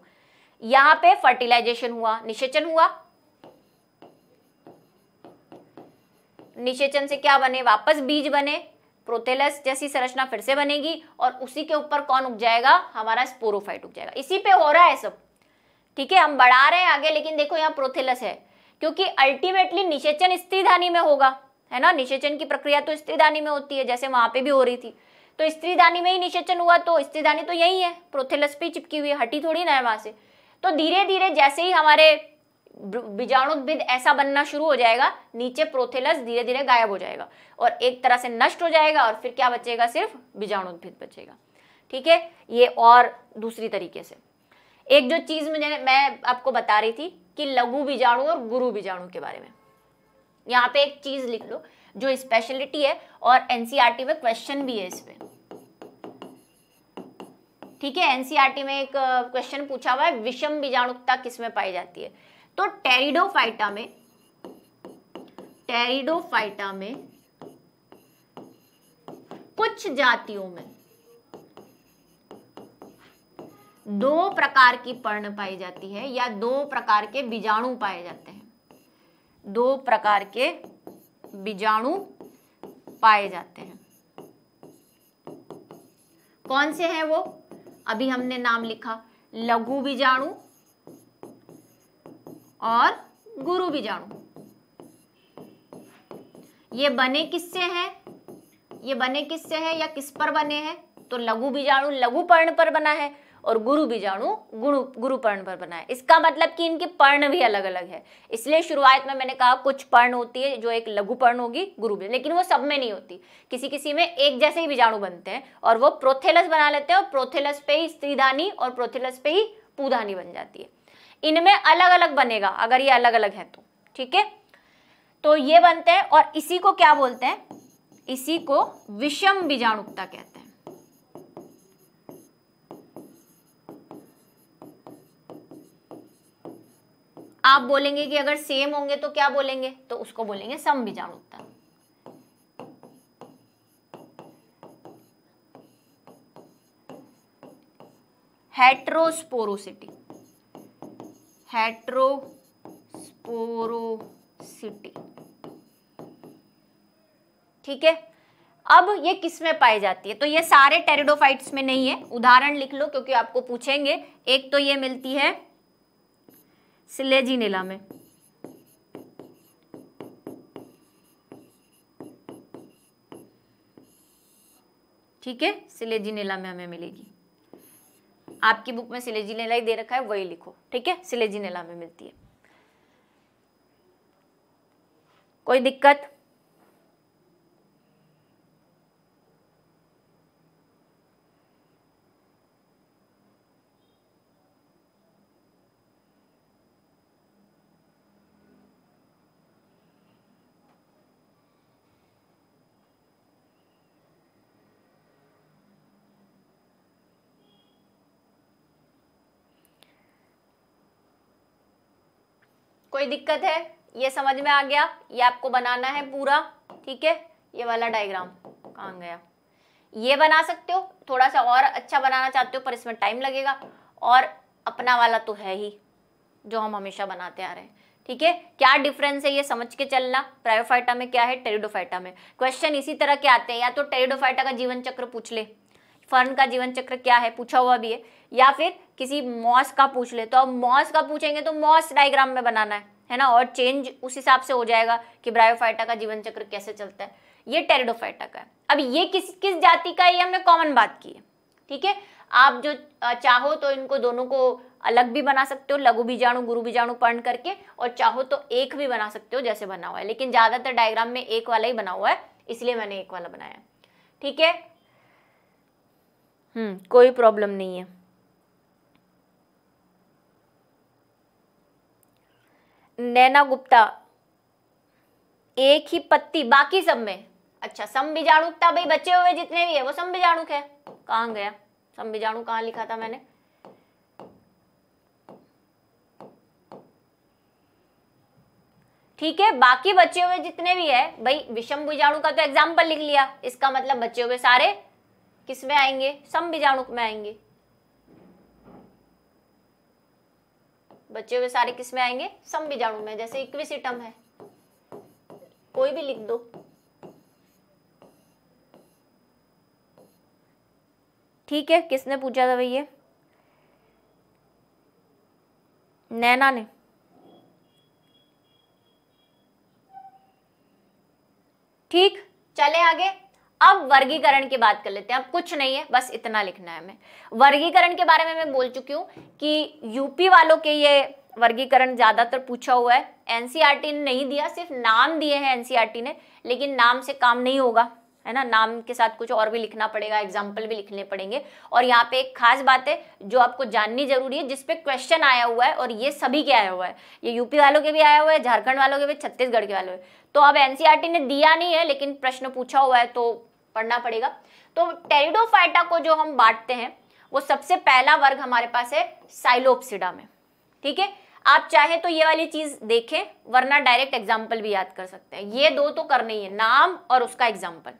यहां पे फर्टिलाइजेशन हुआ निषेचन हुआ निषेचन से क्या बने वापस बीज बने प्रोथेलस जैसी संरचना फिर से बनेगी और उसी के ऊपर कौन उग जाएगा हमारा स्पोरोफाइट उग जाएगा इसी पे हो रहा है सब ठीक है हम बढ़ा रहे हैं आगे लेकिन देखो यहाँ प्रोथेलस है क्योंकि अल्टीमेटली निषेचन स्त्रीधानी में होगा है ना निषेचन की प्रक्रिया तो स्त्रीधानी में होती है जैसे वहां पे भी हो रही थी तो स्त्रीधानी में ही निषेचन हुआ तो स्त्रीधानी तो यही है प्रोथेलस पे चिपकी हुई हटी थोड़ी ना है वहां से तो धीरे धीरे जैसे ही हमारे बीजाणुद्भिद ऐसा बनना शुरू हो जाएगा नीचे प्रोथेलस धीरे धीरे गायब हो जाएगा और एक तरह से नष्ट हो जाएगा और फिर क्या बचेगा सिर्फ बीजाणुद्भिद बचेगा ठीक है ये और दूसरी तरीके से एक जो चीज मुझे मैं आपको बता रही थी कि लघु बीजाणु और गुरु बीजाणु के बारे में यहाँ पे एक चीज लिख लो जो स्पेशलिटी है और एनसीईआरटी e में क्वेश्चन भी है इसमें ठीक है एनसीईआरटी e में एक क्वेश्चन पूछा हुआ है विषम बीजाणुकता किसमें पाई जाती है तो टेरिडोफाइटा में टेरिडोफाइटा में कुछ जातियों में दो प्रकार की पर्ण पाई जाती है या दो प्रकार के बीजाणु पाए जाते हैं दो प्रकार के बीजाणु पाए जाते हैं कौन से हैं वो अभी हमने नाम लिखा लघु बीजाणु और गुरु बीजाणु ये बने किससे हैं ये बने किससे हैं या किस पर बने हैं तो लघु बीजाणु लघु पर्ण पर बना है और गुरु बीजाणु गुरु गुरु पर्ण पर बना है इसका मतलब कि इनके पर्ण भी अलग अलग है इसलिए शुरुआत में मैंने कहा कुछ पर्ण होती है जो एक लघु पर्ण होगी गुरु भी लेकिन वो सब में नहीं होती किसी किसी में एक जैसे ही बीजाणु बनते हैं और वो प्रोथेलस बना लेते हैं और प्रोथेलस पे ही स्त्रीधानी और प्रोथेलस पे ही पूधानी बन जाती है इनमें अलग अलग बनेगा अगर ये अलग अलग है तो ठीक है तो ये बनते हैं और इसी को क्या बोलते हैं इसी को विषम बीजाणुकता कहते हैं आप बोलेंगे कि अगर सेम होंगे तो क्या बोलेंगे तो उसको बोलेंगे सम बीजाणुता हेट्रोस्पोरोसिटी हेट्रोस्पोरोसिटी ठीक है अब ये किस में पाई जाती है तो ये सारे टेरिडोफाइट्स में नहीं है उदाहरण लिख लो क्योंकि आपको पूछेंगे एक तो ये मिलती है सिलेजिनेला में ठीक है सिलेजिनेला में हमें मिलेगी आपकी बुक में सिलेजिनेला ही दे रखा है वही लिखो ठीक है सिलेजिनेला में मिलती है कोई दिक्कत कोई दिक्कत है ये समझ में आ गया ये आपको बनाना है पूरा ठीक है ये वाला डायग्राम कहाँ गया ये बना सकते हो थोड़ा सा और अच्छा बनाना चाहते हो पर इसमें टाइम लगेगा और अपना वाला तो है ही जो हम हमेशा बनाते आ रहे हैं ठीक है क्या डिफरेंस है ये समझ के चलना प्रायोफाइटा में क्या है टेरिडोफाइटा में क्वेश्चन इसी तरह के आते हैं या तो टेरिडोफाइटा का जीवन चक्र पूछ ले फर्न का जीवन चक्र क्या है पूछा हुआ भी है या फिर किसी मॉस का पूछ ले तो अब मॉस का पूछेंगे तो मॉस डायग्राम में बनाना है है ना और चेंज उस हिसाब से हो जाएगा कि ब्रायोफाइटा का जीवन चक्र कैसे चलता है ये टेरिडोफाइटा का है अब ये किस किस जाति का है ये हमने कॉमन बात की है ठीक है आप जो चाहो तो इनको दोनों को अलग भी बना सकते हो लघु बीजाणु गुरु बीजाणु पर्ण करके और चाहो तो एक भी बना सकते हो जैसे बना हुआ है लेकिन ज़्यादातर डायग्राम में एक वाला ही बना हुआ है इसलिए मैंने एक वाला बनाया ठीक है हम्म कोई प्रॉब्लम नहीं है नैना गुप्ता एक ही पत्ती बाकी सब में अच्छा सम बीजाणुकता भाई बचे हुए जितने भी है वो सम बीजाणुक है कहाँ गया सम बीजाणु कहाँ लिखा था मैंने ठीक है बाकी बचे हुए जितने भी है भाई विषम बीजाणु का तो एग्जाम्पल लिख लिया इसका मतलब बचे हुए सारे किसमें आएंगे सम बीजाणु में आएंगे बचे हुए सारे किस में आएंगे सम बीजाणु में जैसे इक्विसिटम है कोई भी लिख दो ठीक है किसने पूछा था भैया नैना ने ठीक चले आगे अब वर्गीकरण की बात कर लेते हैं अब कुछ नहीं है बस इतना लिखना है हमें वर्गीकरण के बारे में मैं बोल चुकी हूँ कि यूपी वालों के ये वर्गीकरण ज़्यादातर पूछा हुआ है एनसीईआरटी ने e नहीं दिया सिर्फ नाम दिए हैं एनसीईआरटी e ने लेकिन नाम से काम नहीं होगा है ना नाम के साथ कुछ और भी लिखना पड़ेगा एग्जाम्पल भी लिखने पड़ेंगे और यहाँ पे एक खास बात है जो आपको जाननी जरूरी है जिसपे क्वेश्चन आया हुआ है और ये सभी के आया हुआ है ये यूपी वालों के भी आया हुआ है झारखंड वालों के भी छत्तीसगढ़ के वालों के तो अब एनसीआरटी e ने दिया नहीं है लेकिन प्रश्न पूछा हुआ है तो पढ़ना पड़ेगा तो टेरिडोफाइटा को जो हम बांटते हैं वो सबसे पहला वर्ग हमारे पास है साइलोपसिडा में ठीक है आप चाहे तो ये वाली चीज देखें वरना डायरेक्ट एग्जाम्पल भी याद कर सकते हैं ये दो तो करने ही है नाम और उसका एग्जाम्पल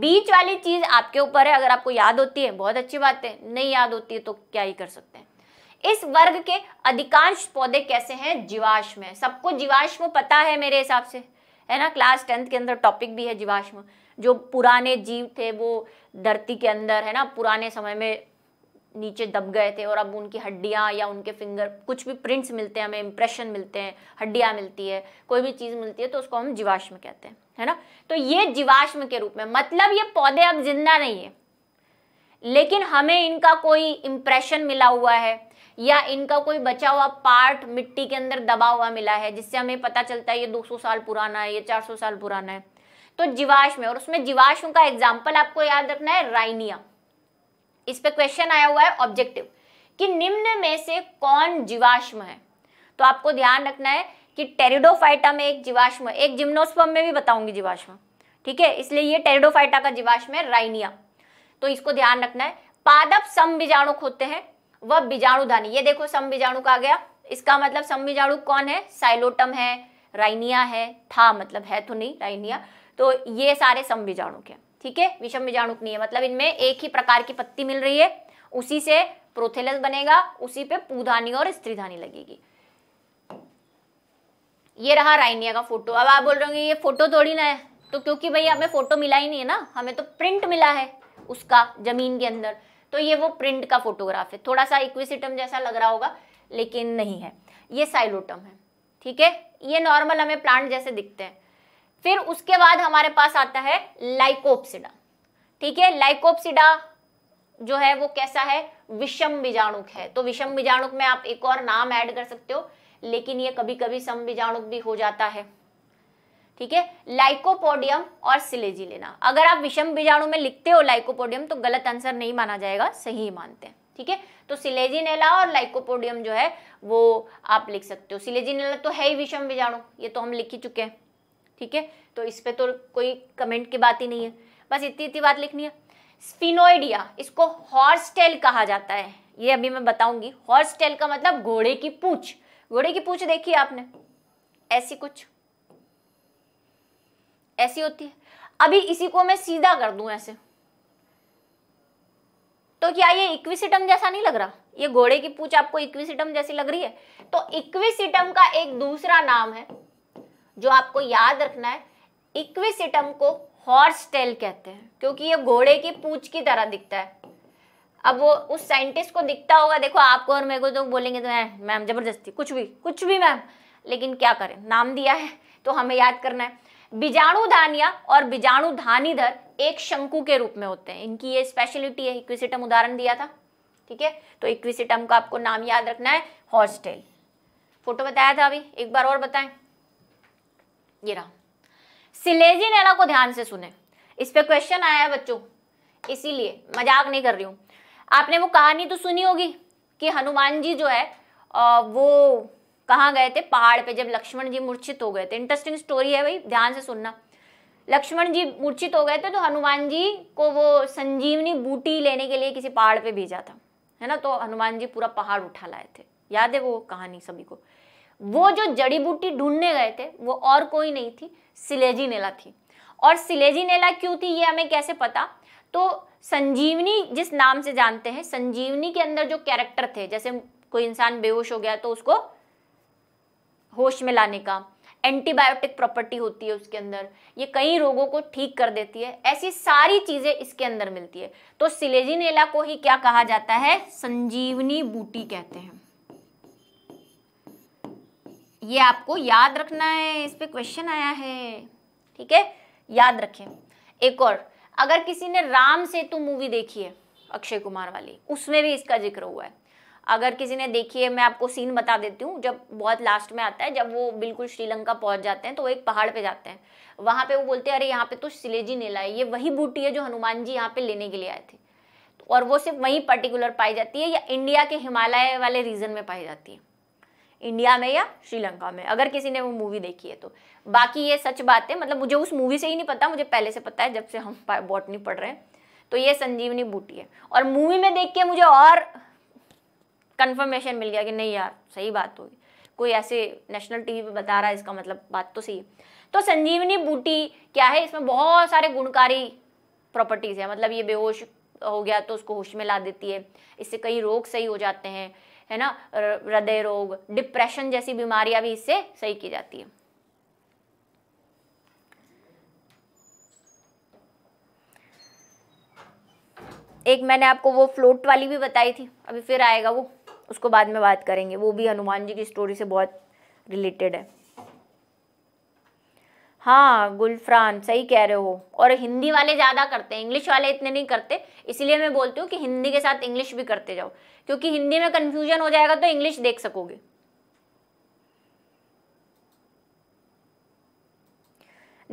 बीच वाली चीज आपके ऊपर है अगर आपको याद होती है बहुत अच्छी बात है नहीं याद होती है तो क्या ही कर सकते हैं इस वर्ग के अधिकांश पौधे कैसे हैं जीवाश्म है सबको जीवाश्म पता है मेरे हिसाब से है ना क्लास टेंथ के अंदर टॉपिक भी है जीवाश्म जो पुराने जीव थे वो धरती के अंदर है ना पुराने समय में नीचे दब गए थे और अब उनकी हड्डियाँ या उनके फिंगर कुछ भी प्रिंट्स मिलते हैं हमें इंप्रेशन मिलते हैं हड्डियाँ मिलती है कोई भी चीज़ मिलती है तो उसको हम जीवाश्म कहते हैं है ना तो ये जीवाश्म के रूप में मतलब ये पौधे अब जिंदा नहीं है लेकिन हमें इनका कोई इंप्रेशन मिला हुआ है या इनका कोई बचा हुआ पार्ट मिट्टी के अंदर दबा हुआ मिला है जिससे हमें पता चलता है ये 200 साल पुराना है ये 400 साल पुराना है तो जीवाश्म और उसमें जीवाश्म का एग्जाम्पल आपको याद रखना है राइनिया इस पे क्वेश्चन आया हुआ है ऑब्जेक्टिव कि निम्न में से कौन जीवाश्म है तो आपको ध्यान रखना है कि टेरिडोफाइटा में एक जीवाश्म एक जिम्नोस्पम में भी बताऊंगी जीवाश्म ठीक है इसलिए ये टेरिडोफाइटा का जीवाश्म है राइनिया तो इसको ध्यान रखना है पादप सम बीजाणुक होते हैं वह बीजाणुधानी ये देखो सम बीजाणु का गया इसका मतलब सम बीजाणुक कौन है साइलोटम है राइनिया है था मतलब है तो नहीं राइनिया तो ये सारे सम बीजाणुक हैं ठीक है विषम बीजाणुक नहीं है मतलब इनमें एक ही प्रकार की पत्ती मिल रही है उसी से प्रोथेलस बनेगा उसी पे पूधानी और स्त्रीधानी लगेगी ये रहा राइनिया का फोटो अब आप बोल रहे होंगे ये फोटो थोड़ी ना है तो क्योंकि भाई हमें फोटो मिला ही नहीं है ना हमें तो प्रिंट मिला है उसका जमीन के अंदर तो ये वो प्रिंट का फोटोग्राफ है थोड़ा सा इक्विसिटम जैसा लग रहा होगा लेकिन नहीं है ये साइलोटम है ठीक है ये नॉर्मल हमें प्लांट जैसे दिखते हैं फिर उसके बाद हमारे पास आता है लाइकोप्सिडा ठीक है लाइकोप्सिडा जो है वो कैसा है विषम बीजाणुक है तो विषम बीजाणुक में आप एक और नाम ऐड कर सकते हो लेकिन ये कभी कभी सम बीजाणुक भी हो जाता है ठीक है लाइकोपोडियम और सिलेजी लेना अगर आप विषम बीजाणु में लिखते हो लाइकोपोडियम तो गलत आंसर नहीं माना जाएगा सही मानते हैं ठीक है तो सिलेजिनेला और लाइकोपोडियम जो है वो आप लिख सकते हो सिलेजिनेला तो है ही विषम बीजाणु ये तो हम लिख ही चुके हैं ठीक है तो इस पर तो कोई कमेंट की बात ही नहीं है बस इतनी इतनी बात लिखनी है स्पिनोइडिया इसको हॉर्स टेल कहा जाता है ये अभी मैं बताऊंगी हॉर्स टेल का मतलब घोड़े की पूछ घोड़े की पूछ देखी आपने ऐसी कुछ ऐसी होती है अभी इसी को मैं सीधा कर दूं ऐसे तो क्या ये इक्विसिटम जैसा नहीं लग रहा ये घोड़े की पूछ आपको इक्विसिटम जैसी लग रही है तो इक्विसिटम का एक दूसरा नाम है जो आपको याद रखना है इक्विसिटम को हॉर्स टेल कहते हैं क्योंकि ये घोड़े की पूछ की तरह दिखता है अब वो उस साइंटिस्ट को दिखता होगा देखो आपको और मेरे को तो बोलेंगे तो मैम जबरदस्ती कुछ भी कुछ भी मैम लेकिन क्या करें नाम दिया है तो हमें याद करना है बीजाणु धानिया और बीजाणु धानीधर एक शंकु के रूप में होते हैं इनकी ये स्पेशलिटी है इक्विसिटम उदाहरण दिया था ठीक है तो इक्विसिटम का आपको नाम याद रखना है हॉर्सटेल फोटो बताया था अभी एक बार और बताएं ये रहा सिलेजी नैला को ध्यान से सुने इस पे क्वेश्चन आया है बच्चों इसीलिए मजाक नहीं कर रही हूँ आपने वो कहानी तो सुनी होगी कि हनुमान जी जो है आ, वो कहाँ गए थे पहाड़ पे जब लक्ष्मण जी मूर्छित हो गए थे इंटरेस्टिंग स्टोरी है भाई ध्यान से सुनना लक्ष्मण जी मूर्छित हो गए थे तो हनुमान जी को वो संजीवनी बूटी लेने के लिए किसी पहाड़ पे भेजा था है ना तो हनुमान जी पूरा पहाड़ उठा लाए थे याद है वो कहानी सभी को वो जो जड़ी बूटी ढूंढने गए थे वो और कोई नहीं थी सिलेजी नेला थी और सिलेजी नेला क्यों थी ये हमें कैसे पता तो संजीवनी जिस नाम से जानते हैं संजीवनी के अंदर जो कैरेक्टर थे जैसे कोई इंसान बेहोश हो गया तो उसको होश में लाने का एंटीबायोटिक प्रॉपर्टी होती है उसके अंदर ये कई रोगों को ठीक कर देती है ऐसी सारी चीज़ें इसके अंदर मिलती है तो नेला को ही क्या कहा जाता है संजीवनी बूटी कहते हैं ये आपको याद रखना है इस पर क्वेश्चन आया है ठीक है याद रखें एक और अगर किसी ने राम सेतु मूवी देखी है अक्षय कुमार वाली उसमें भी इसका जिक्र हुआ है अगर किसी ने देखी है मैं आपको सीन बता देती हूँ जब बहुत लास्ट में आता है जब वो बिल्कुल श्रीलंका पहुंच जाते हैं तो वो एक पहाड़ पे जाते हैं वहां पे वो बोलते हैं अरे यहाँ पे तो सिलेजी नेला है ये वही बूटी है जो हनुमान जी यहाँ पे लेने के लिए आए थे और वो सिर्फ वही पर्टिकुलर पाई जाती है या इंडिया के हिमालय वाले रीजन में पाई जाती है इंडिया में या श्रीलंका में अगर किसी ने वो मूवी देखी है तो बाकी ये सच बात है मतलब मुझे उस मूवी से ही नहीं पता मुझे पहले से पता है जब से हम बॉटनी पढ़ रहे हैं तो ये संजीवनी बूटी है और मूवी में देख के मुझे और कन्फर्मेशन मिल गया कि नहीं यार सही बात होगी कोई ऐसे नेशनल टीवी पे बता रहा है इसका मतलब बात तो सही है तो संजीवनी बूटी क्या है इसमें बहुत सारे गुणकारी प्रॉपर्टीज़ है मतलब ये बेहोश हो गया तो उसको होश में ला देती है इससे कई रोग सही हो जाते हैं है ना हृदय रोग डिप्रेशन जैसी बीमारियां भी इससे सही की जाती है एक मैंने आपको वो फ्लोट वाली भी बताई थी अभी फिर आएगा वो उसको बाद में बात करेंगे वो भी हनुमान जी की स्टोरी से बहुत रिलेटेड है हाँ गुलफ्रान सही कह रहे हो और हिंदी वाले ज़्यादा करते हैं इंग्लिश वाले इतने नहीं करते इसलिए मैं बोलती हूँ कि हिंदी के साथ इंग्लिश भी करते जाओ क्योंकि हिंदी में कन्फ्यूजन हो जाएगा तो इंग्लिश देख सकोगे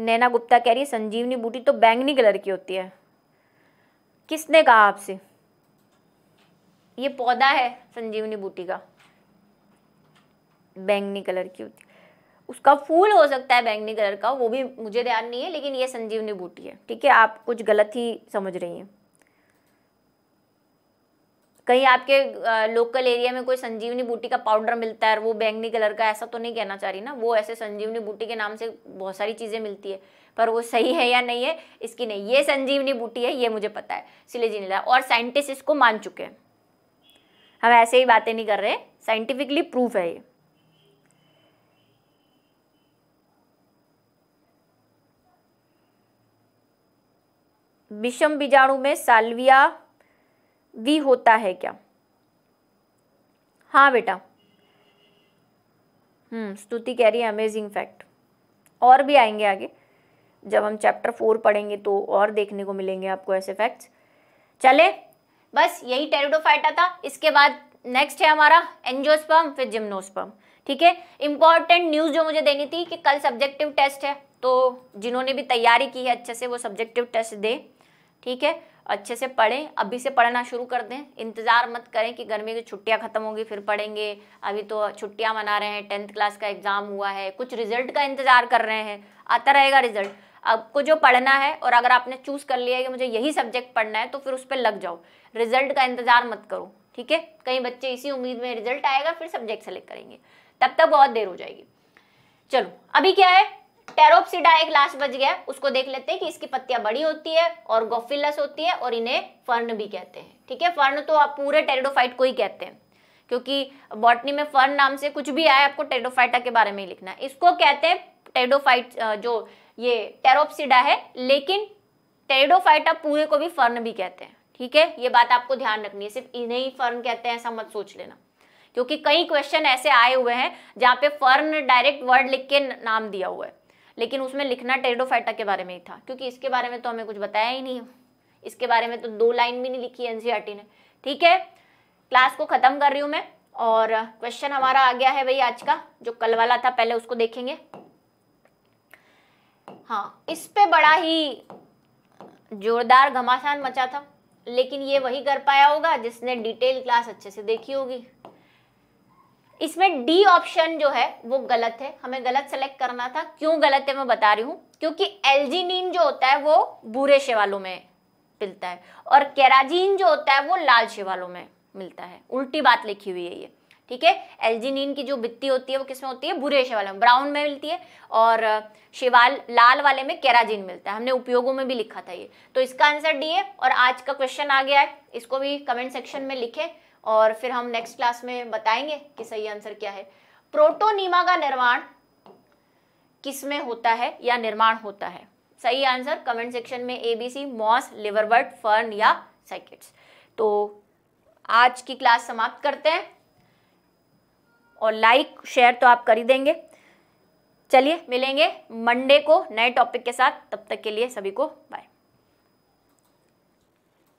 नैना गुप्ता कह रही है संजीवनी बूटी तो बैंगनी कलर की होती है किसने कहा आपसे ये पौधा है संजीवनी बूटी का बैंगनी कलर की होती उसका फूल हो सकता है बैंगनी कलर का वो भी मुझे ध्यान नहीं है लेकिन ये संजीवनी बूटी है ठीक है आप कुछ गलत ही समझ रही हैं कहीं आपके लोकल एरिया में कोई संजीवनी बूटी का पाउडर मिलता है वो बैंगनी कलर का ऐसा तो नहीं कहना चाह रही ना वो ऐसे संजीवनी बूटी के नाम से बहुत सारी चीज़ें मिलती है पर वो सही है या नहीं है इसकी नहीं ये संजीवनी बूटी है ये मुझे पता है इसलिए जी और साइंटिस्ट इसको मान चुके हैं हम ऐसे ही बातें नहीं कर रहे साइंटिफिकली प्रूफ है ये विषम बीजाणु में साल्विया वी होता है क्या हाँ बेटा हम्म, स्तुति कह रही है अमेजिंग फैक्ट और भी आएंगे आगे जब हम चैप्टर फोर पढ़ेंगे तो और देखने को मिलेंगे आपको ऐसे फैक्ट्स चले बस यही टेरिडोफाइटा था इसके बाद नेक्स्ट है हमारा एंजियोस्पर्म फिर जिम्नोस्पर्म ठीक है इंपॉर्टेंट न्यूज़ जो मुझे देनी थी कि कल सब्जेक्टिव टेस्ट है तो जिन्होंने भी तैयारी की है अच्छे से वो सब्जेक्टिव टेस्ट दे ठीक है अच्छे से पढ़ें अभी से पढ़ना शुरू कर दें इंतज़ार मत करें कि गर्मी की छुट्टियां ख़त्म होगी फिर पढ़ेंगे अभी तो छुट्टियां मना रहे हैं टेंथ क्लास का एग्ज़ाम हुआ है कुछ रिजल्ट का इंतज़ार कर रहे हैं आता रहेगा रिजल्ट आपको जो पढ़ना है और अगर आपने चूज़ कर लिया है कि मुझे यही सब्जेक्ट पढ़ना है तो फिर उस पर लग जाओ रिजल्ट का इंतज़ार मत करो ठीक है कई बच्चे इसी उम्मीद में रिजल्ट आएगा फिर सब्जेक्ट सेलेक्ट करेंगे तब तक बहुत देर हो जाएगी चलो अभी क्या है टेरोपसीडा एक लास्ट बच गया उसको देख लेते हैं कि इसकी पत्तियां बड़ी होती है और गोफिलस होती है और इन्हें फर्न भी कहते हैं ठीक है फर्न तो आप पूरे टेरिडोफाइट को ही कहते हैं क्योंकि बॉटनी में फर्न नाम से कुछ भी आए आपको टेरिडोफाइटा के बारे में ही लिखना है इसको कहते हैं टेरिडोफाइट जो ये टेरोपसीडा है लेकिन टेरिडोफाइटा पूरे को भी फर्न भी कहते हैं ठीक है ये बात आपको ध्यान रखनी है सिर्फ इन्हें ही फर्न कहते हैं ऐसा मत सोच लेना क्योंकि कई क्वेश्चन ऐसे आए हुए हैं जहाँ पे फर्न डायरेक्ट वर्ड लिख के नाम दिया हुआ है लेकिन उसमें लिखना टेडोफाइटा के बारे में ही था क्योंकि इसके बारे में तो हमें कुछ बताया ही नहीं इसके बारे में तो दो लाइन भी नहीं लिखी एनसीईआरटी ने ठीक है क्लास को खत्म कर रही हूँ मैं और क्वेश्चन हमारा आ गया है भाई आज का जो कल वाला था पहले उसको देखेंगे हाँ इस पे बड़ा ही जोरदार घमासान मचा था लेकिन ये वही कर पाया होगा जिसने डिटेल क्लास अच्छे से देखी होगी इसमें डी ऑप्शन जो है वो गलत है हमें गलत सेलेक्ट करना था क्यों गलत है मैं बता रही हूँ क्योंकि एल्जीनिन जो होता है वो भूरे शेवालों में मिलता है और कैराजीन जो होता है वो लाल शेवालों में मिलता है उल्टी बात लिखी हुई है ये ठीक है एल्जीनिन की जो बित्ती होती है वो किसमें होती है बुरे शेवाल में ब्राउन में मिलती है और शेवाल लाल वाले में कैराजिन मिलता है हमने उपयोगों में भी लिखा था ये तो इसका आंसर डी है और आज का क्वेश्चन आ गया है इसको भी कमेंट सेक्शन में लिखें और फिर हम नेक्स्ट क्लास में बताएंगे कि सही आंसर क्या है प्रोटोनीमा का निर्माण किसमें होता है या निर्माण होता है सही आंसर कमेंट सेक्शन में A B C moss liverwort fern या साइकेट्स तो आज की क्लास समाप्त करते हैं और लाइक शेयर तो आप कर ही देंगे चलिए मिलेंगे मंडे को नए टॉपिक के साथ तब तक के लिए सभी को बाय